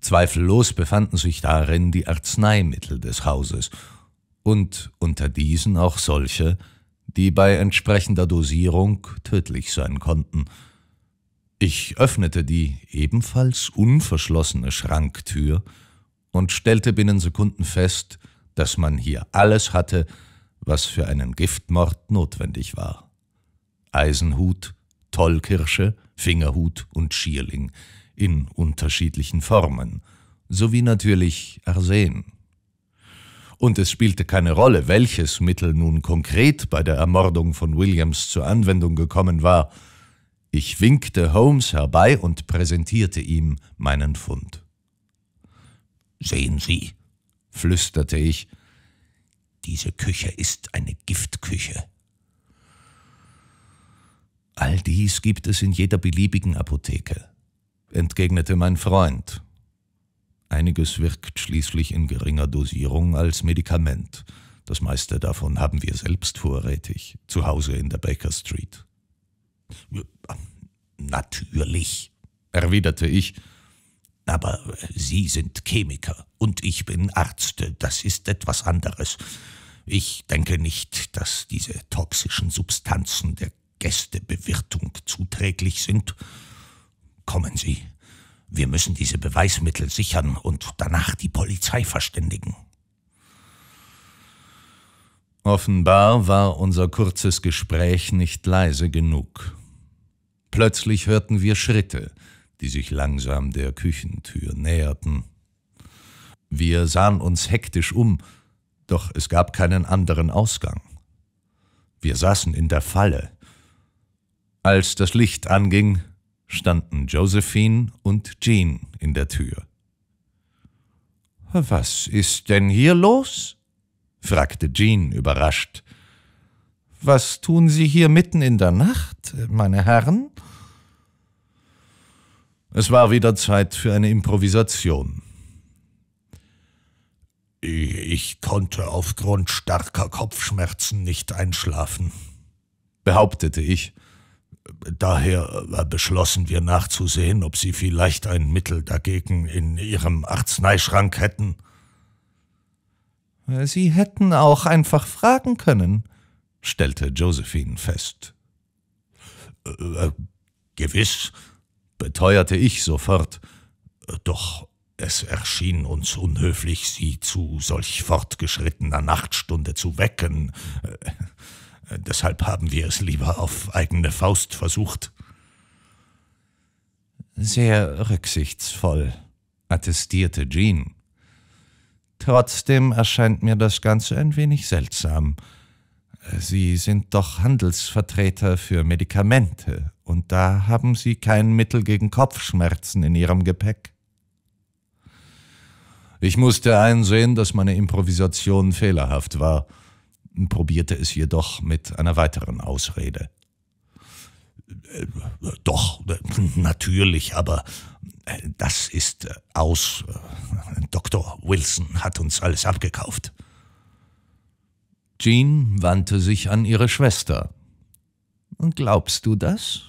A: Zweifellos befanden sich darin die Arzneimittel des Hauses und unter diesen auch solche, die bei entsprechender Dosierung tödlich sein konnten. Ich öffnete die ebenfalls unverschlossene Schranktür und stellte binnen Sekunden fest, dass man hier alles hatte, was für einen Giftmord notwendig war. Eisenhut, Tollkirsche, Fingerhut und Schierling – in unterschiedlichen Formen, sowie natürlich Arsen. Und es spielte keine Rolle, welches Mittel nun konkret bei der Ermordung von Williams zur Anwendung gekommen war. Ich winkte Holmes herbei und präsentierte ihm meinen Fund. Sehen Sie, flüsterte ich, diese Küche ist eine Giftküche. All dies gibt es in jeder beliebigen Apotheke entgegnete mein Freund. Einiges wirkt schließlich in geringer Dosierung als Medikament. Das meiste davon haben wir selbst vorrätig, zu Hause in der Baker Street. Natürlich, erwiderte ich. Aber Sie sind Chemiker und ich bin Arzt. Das ist etwas anderes. Ich denke nicht, dass diese toxischen Substanzen der Gästebewirtung zuträglich sind. Kommen Sie. Wir müssen diese Beweismittel sichern und danach die Polizei verständigen. Offenbar war unser kurzes Gespräch nicht leise genug. Plötzlich hörten wir Schritte, die sich langsam der Küchentür näherten. Wir sahen uns hektisch um, doch es gab keinen anderen Ausgang. Wir saßen in der Falle. Als das Licht anging, standen Josephine und Jean in der Tür. Was ist denn hier los? fragte Jean überrascht. Was tun Sie hier mitten in der Nacht, meine Herren? Es war wieder Zeit für eine Improvisation. Ich konnte aufgrund starker Kopfschmerzen nicht einschlafen, behauptete ich Daher äh, beschlossen wir nachzusehen, ob Sie vielleicht ein Mittel dagegen in Ihrem Arzneischrank hätten. Äh, Sie hätten auch einfach fragen können, stellte Josephine fest. Äh, äh gewiss, beteuerte ich sofort, doch es erschien uns unhöflich, Sie zu solch fortgeschrittener Nachtstunde zu wecken. Deshalb haben wir es lieber auf eigene Faust versucht. Sehr rücksichtsvoll, attestierte Jean. Trotzdem erscheint mir das Ganze ein wenig seltsam. Sie sind doch Handelsvertreter für Medikamente, und da haben Sie kein Mittel gegen Kopfschmerzen in Ihrem Gepäck. Ich musste einsehen, dass meine Improvisation fehlerhaft war probierte es jedoch mit einer weiteren Ausrede. Äh, doch, natürlich, aber äh, das ist äh, aus. Dr. Wilson hat uns alles abgekauft. Jean wandte sich an ihre Schwester. Glaubst du das?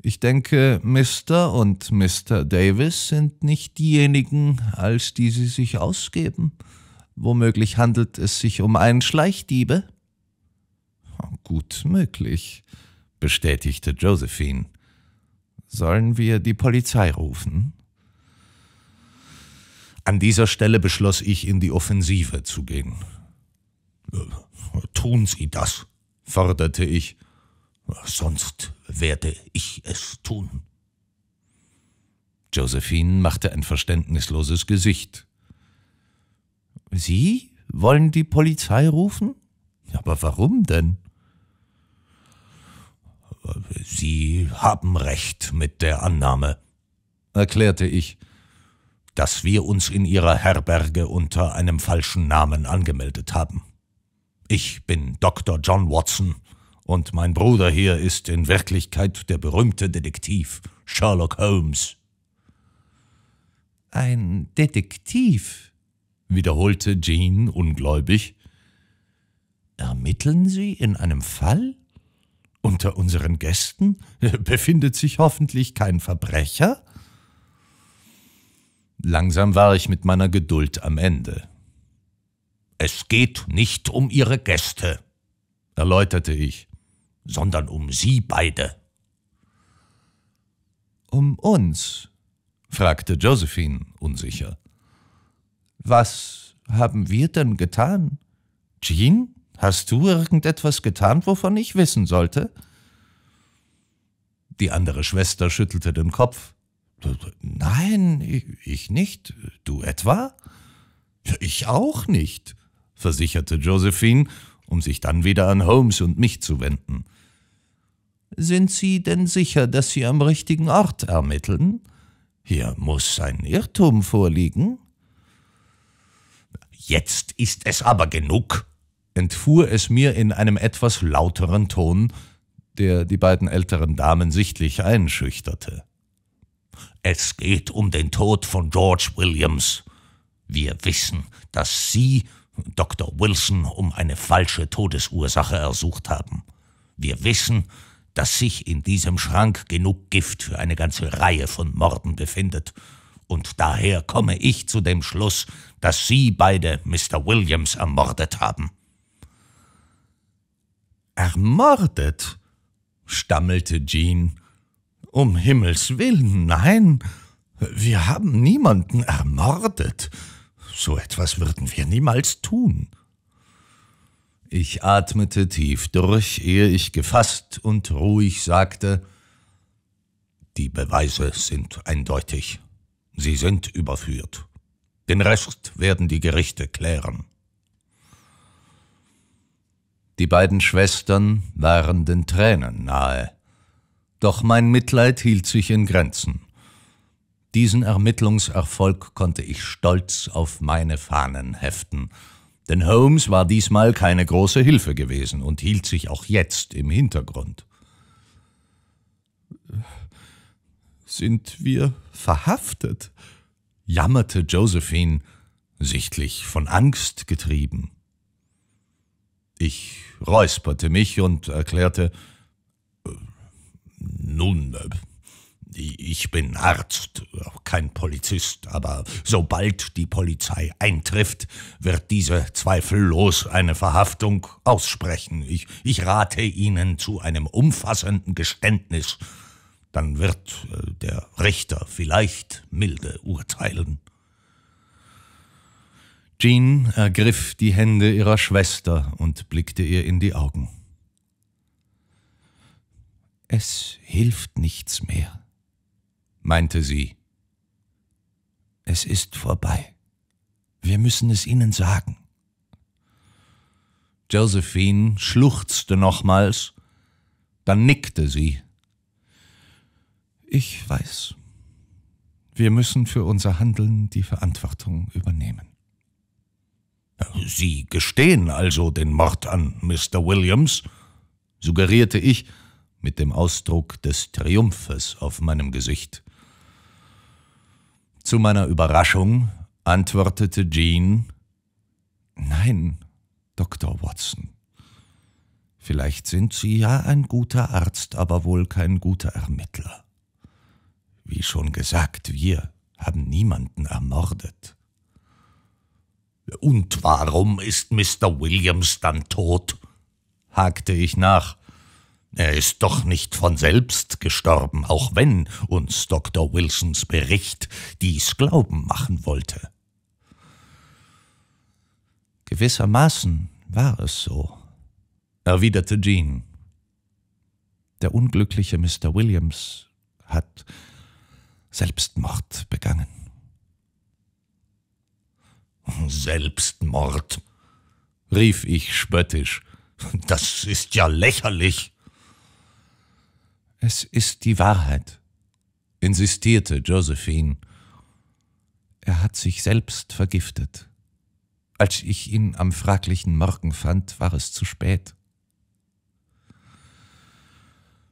A: Ich denke, Mr. und Mr. Davis sind nicht diejenigen, als die sie sich ausgeben. Womöglich handelt es sich um einen Schleichdiebe? Gut möglich, bestätigte Josephine. Sollen wir die Polizei rufen? An dieser Stelle beschloss ich, in die Offensive zu gehen. Äh, tun Sie das, forderte ich, sonst werde ich es tun. Josephine machte ein verständnisloses Gesicht. Sie wollen die Polizei rufen? Aber warum denn? Sie haben recht mit der Annahme, erklärte ich, dass wir uns in Ihrer Herberge unter einem falschen Namen angemeldet haben. Ich bin Dr. John Watson und mein Bruder hier ist in Wirklichkeit der berühmte Detektiv Sherlock Holmes. Ein Detektiv? wiederholte Jean ungläubig. Ermitteln Sie in einem Fall? Unter unseren Gästen befindet sich hoffentlich kein Verbrecher? Langsam war ich mit meiner Geduld am Ende. Es geht nicht um Ihre Gäste, erläuterte ich, sondern um Sie beide. Um uns? fragte Josephine unsicher. Was haben wir denn getan? Jean, hast du irgendetwas getan, wovon ich wissen sollte? Die andere Schwester schüttelte den Kopf. Nein, ich nicht. Du etwa? Ich auch nicht, versicherte Josephine, um sich dann wieder an Holmes und mich zu wenden. Sind Sie denn sicher, dass Sie am richtigen Ort ermitteln? Hier muss ein Irrtum vorliegen. Jetzt ist es aber genug, entfuhr es mir in einem etwas lauteren Ton, der die beiden älteren Damen sichtlich einschüchterte. Es geht um den Tod von George Williams. Wir wissen, dass Sie Dr. Wilson um eine falsche Todesursache ersucht haben. Wir wissen, dass sich in diesem Schrank genug Gift für eine ganze Reihe von Morden befindet. Und daher komme ich zu dem Schluss, dass Sie beide Mr. Williams ermordet haben. Ermordet? stammelte Jean. Um Himmels willen, nein, wir haben niemanden ermordet. So etwas würden wir niemals tun. Ich atmete tief durch, ehe ich gefasst und ruhig sagte, die Beweise sind eindeutig. Sie sind überführt. Den Rest werden die Gerichte klären. Die beiden Schwestern waren den Tränen nahe. Doch mein Mitleid hielt sich in Grenzen. Diesen Ermittlungserfolg konnte ich stolz auf meine Fahnen heften. Denn Holmes war diesmal keine große Hilfe gewesen und hielt sich auch jetzt im Hintergrund. Sind wir verhaftet? jammerte Josephine, sichtlich von Angst getrieben. Ich räusperte mich und erklärte, äh, nun, äh, ich bin Arzt, kein Polizist, aber sobald die Polizei eintrifft, wird diese zweifellos eine Verhaftung aussprechen. Ich, ich rate Ihnen zu einem umfassenden Geständnis dann wird äh, der Richter vielleicht milde urteilen. Jean ergriff die Hände ihrer Schwester und blickte ihr in die Augen. Es hilft nichts mehr, meinte sie. Es ist vorbei. Wir müssen es ihnen sagen. Josephine schluchzte nochmals, dann nickte sie ich weiß. Wir müssen für unser Handeln die Verantwortung übernehmen. Sie gestehen also den Mord an Mr. Williams? suggerierte ich mit dem Ausdruck des Triumphes auf meinem Gesicht. Zu meiner Überraschung antwortete Jean Nein, Dr. Watson. Vielleicht sind Sie ja ein guter Arzt, aber wohl kein guter Ermittler. Wie schon gesagt, wir haben niemanden ermordet. Und warum ist Mr. Williams dann tot? hakte ich nach. Er ist doch nicht von selbst gestorben, auch wenn uns Dr. Wilsons Bericht dies glauben machen wollte. Gewissermaßen war es so, erwiderte Jean. Der unglückliche Mr. Williams hat Selbstmord begangen. Selbstmord, rief ich spöttisch. Das ist ja lächerlich. Es ist die Wahrheit, insistierte Josephine. Er hat sich selbst vergiftet. Als ich ihn am fraglichen Morgen fand, war es zu spät.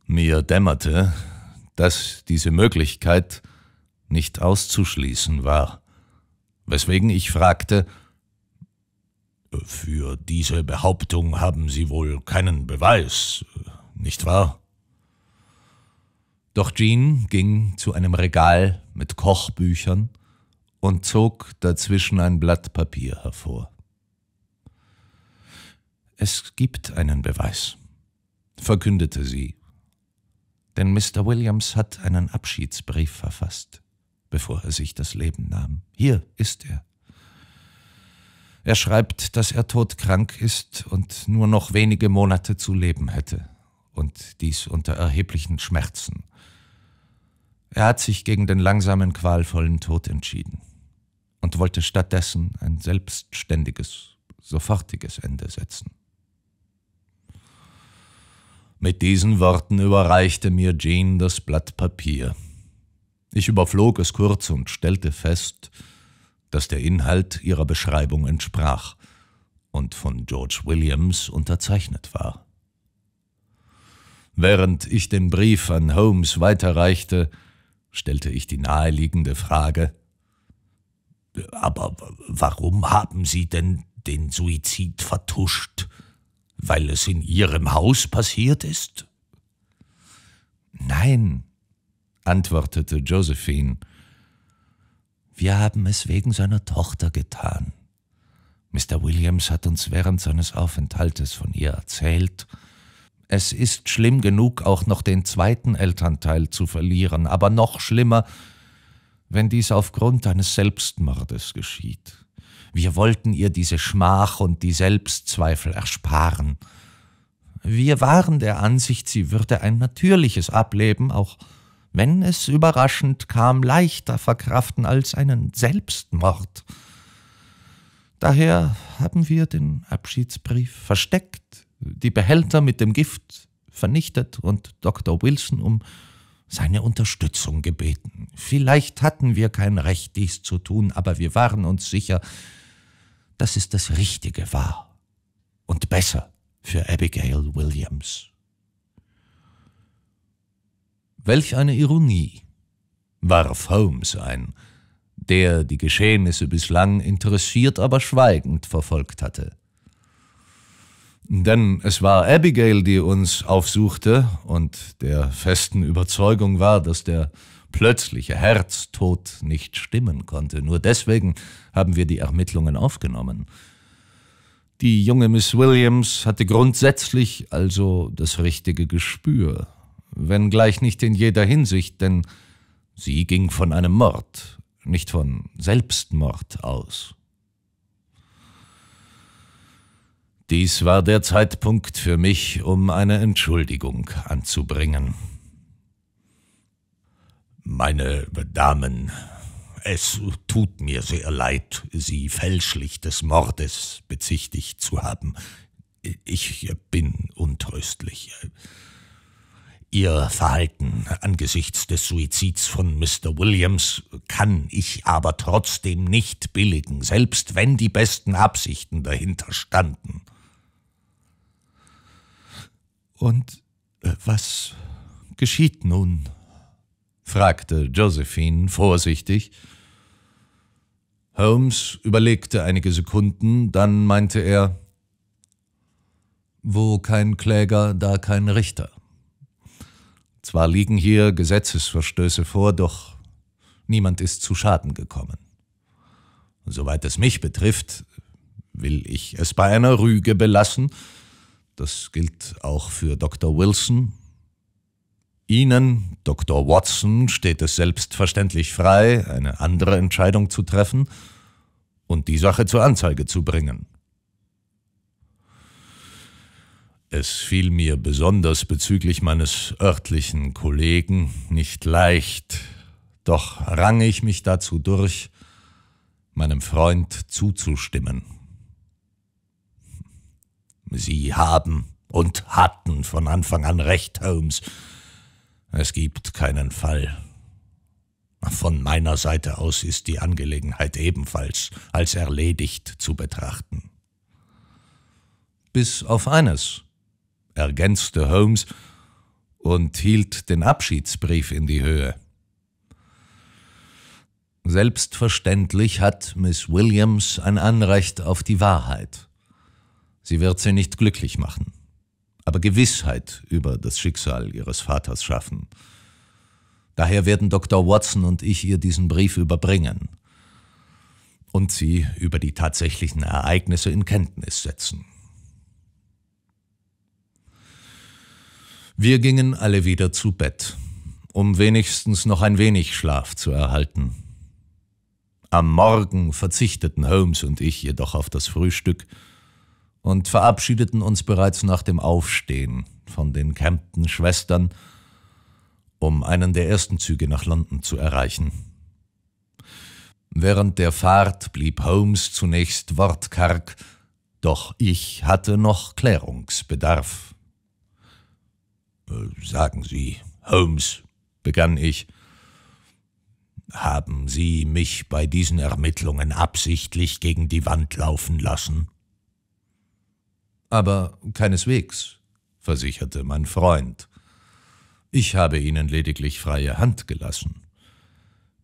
A: Mir dämmerte, dass diese Möglichkeit nicht auszuschließen war, weswegen ich fragte, für diese Behauptung haben Sie wohl keinen Beweis, nicht wahr? Doch Jean ging zu einem Regal mit Kochbüchern und zog dazwischen ein Blatt Papier hervor. Es gibt einen Beweis, verkündete sie denn Mr. Williams hat einen Abschiedsbrief verfasst, bevor er sich das Leben nahm. Hier ist er. Er schreibt, dass er todkrank ist und nur noch wenige Monate zu leben hätte, und dies unter erheblichen Schmerzen. Er hat sich gegen den langsamen, qualvollen Tod entschieden und wollte stattdessen ein selbstständiges, sofortiges Ende setzen. Mit diesen Worten überreichte mir Jean das Blatt Papier. Ich überflog es kurz und stellte fest, dass der Inhalt ihrer Beschreibung entsprach und von George Williams unterzeichnet war. Während ich den Brief an Holmes weiterreichte, stellte ich die naheliegende Frage Aber warum haben Sie denn den Suizid vertuscht? weil es in Ihrem Haus passiert ist? Nein, antwortete Josephine. Wir haben es wegen seiner Tochter getan. Mr. Williams hat uns während seines Aufenthaltes von ihr erzählt. Es ist schlimm genug, auch noch den zweiten Elternteil zu verlieren, aber noch schlimmer, wenn dies aufgrund eines Selbstmordes geschieht. Wir wollten ihr diese Schmach und die Selbstzweifel ersparen. Wir waren der Ansicht, sie würde ein natürliches Ableben, auch wenn es überraschend kam, leichter verkraften als einen Selbstmord. Daher haben wir den Abschiedsbrief versteckt, die Behälter mit dem Gift vernichtet und Dr. Wilson um seine Unterstützung gebeten. Vielleicht hatten wir kein Recht, dies zu tun, aber wir waren uns sicher, dass es das Richtige war und besser für Abigail Williams. Welch eine Ironie, warf Holmes ein, der die Geschehnisse bislang interessiert, aber schweigend verfolgt hatte. Denn es war Abigail, die uns aufsuchte und der festen Überzeugung war, dass der plötzlicher Herztod nicht stimmen konnte. Nur deswegen haben wir die Ermittlungen aufgenommen. Die junge Miss Williams hatte grundsätzlich also das richtige Gespür, wenngleich nicht in jeder Hinsicht, denn sie ging von einem Mord, nicht von Selbstmord aus. Dies war der Zeitpunkt für mich, um eine Entschuldigung anzubringen. Meine Damen, es tut mir sehr leid, Sie fälschlich des Mordes bezichtigt zu haben. Ich bin untröstlich. Ihr Verhalten angesichts des Suizids von Mr. Williams kann ich aber trotzdem nicht billigen, selbst wenn die besten Absichten dahinter standen. Und äh, was geschieht nun? fragte Josephine vorsichtig. Holmes überlegte einige Sekunden, dann meinte er, wo kein Kläger, da kein Richter. Zwar liegen hier Gesetzesverstöße vor, doch niemand ist zu Schaden gekommen. Soweit es mich betrifft, will ich es bei einer Rüge belassen. Das gilt auch für Dr. Wilson. Ihnen Dr. Watson steht es selbstverständlich frei, eine andere Entscheidung zu treffen und die Sache zur Anzeige zu bringen. Es fiel mir besonders bezüglich meines örtlichen Kollegen nicht leicht, doch rang ich mich dazu durch, meinem Freund zuzustimmen. Sie haben und hatten von Anfang an recht, Holmes, es gibt keinen Fall. Von meiner Seite aus ist die Angelegenheit ebenfalls als erledigt zu betrachten. Bis auf eines, ergänzte Holmes und hielt den Abschiedsbrief in die Höhe. Selbstverständlich hat Miss Williams ein Anrecht auf die Wahrheit. Sie wird sie nicht glücklich machen aber Gewissheit über das Schicksal ihres Vaters schaffen. Daher werden Dr. Watson und ich ihr diesen Brief überbringen und sie über die tatsächlichen Ereignisse in Kenntnis setzen. Wir gingen alle wieder zu Bett, um wenigstens noch ein wenig Schlaf zu erhalten. Am Morgen verzichteten Holmes und ich jedoch auf das Frühstück, und verabschiedeten uns bereits nach dem Aufstehen von den campton Schwestern, um einen der ersten Züge nach London zu erreichen. Während der Fahrt blieb Holmes zunächst wortkarg, doch ich hatte noch Klärungsbedarf. Äh, sagen Sie, Holmes, begann ich, haben Sie mich bei diesen Ermittlungen absichtlich gegen die Wand laufen lassen? Aber keineswegs, versicherte mein Freund. Ich habe Ihnen lediglich freie Hand gelassen.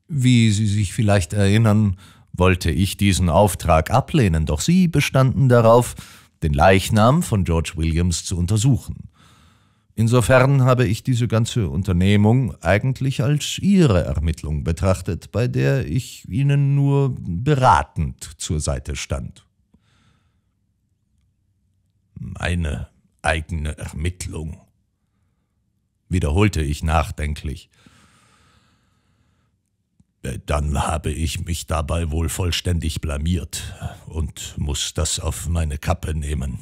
A: Wie Sie sich vielleicht erinnern, wollte ich diesen Auftrag ablehnen, doch Sie bestanden darauf, den Leichnam von George Williams zu untersuchen. Insofern habe ich diese ganze Unternehmung eigentlich als Ihre Ermittlung betrachtet, bei der ich Ihnen nur beratend zur Seite stand meine eigene Ermittlung, wiederholte ich nachdenklich. Äh, dann habe ich mich dabei wohl vollständig blamiert und muss das auf meine Kappe nehmen.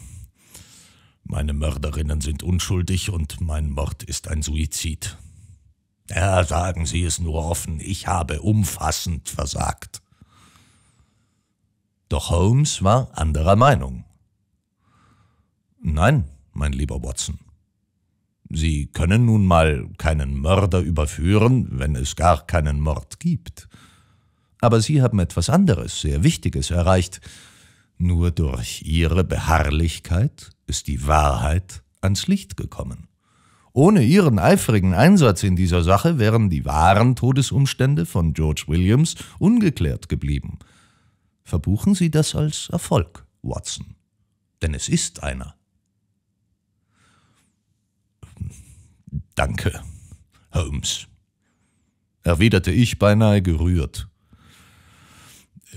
A: Meine Mörderinnen sind unschuldig und mein Mord ist ein Suizid. Ja, sagen Sie es nur offen, ich habe umfassend versagt. Doch Holmes war anderer Meinung. Nein, mein lieber Watson. Sie können nun mal keinen Mörder überführen, wenn es gar keinen Mord gibt. Aber Sie haben etwas anderes, sehr Wichtiges erreicht. Nur durch Ihre Beharrlichkeit ist die Wahrheit ans Licht gekommen. Ohne Ihren eifrigen Einsatz in dieser Sache wären die wahren Todesumstände von George Williams ungeklärt geblieben. Verbuchen Sie das als Erfolg, Watson. Denn es ist einer. Danke, Holmes, erwiderte ich beinahe gerührt.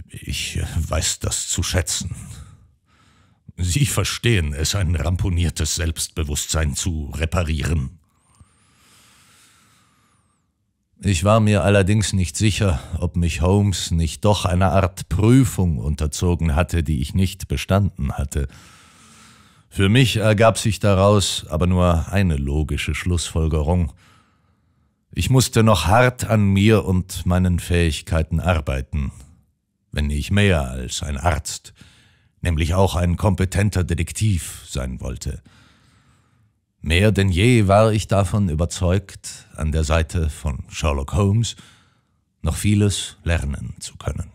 A: Ich weiß das zu schätzen. Sie verstehen es, ein ramponiertes Selbstbewusstsein zu reparieren. Ich war mir allerdings nicht sicher, ob mich Holmes nicht doch einer Art Prüfung unterzogen hatte, die ich nicht bestanden hatte. Für mich ergab sich daraus aber nur eine logische Schlussfolgerung. Ich musste noch hart an mir und meinen Fähigkeiten arbeiten, wenn ich mehr als ein Arzt, nämlich auch ein kompetenter Detektiv sein wollte. Mehr denn je war ich davon überzeugt, an der Seite von Sherlock Holmes noch vieles lernen zu können.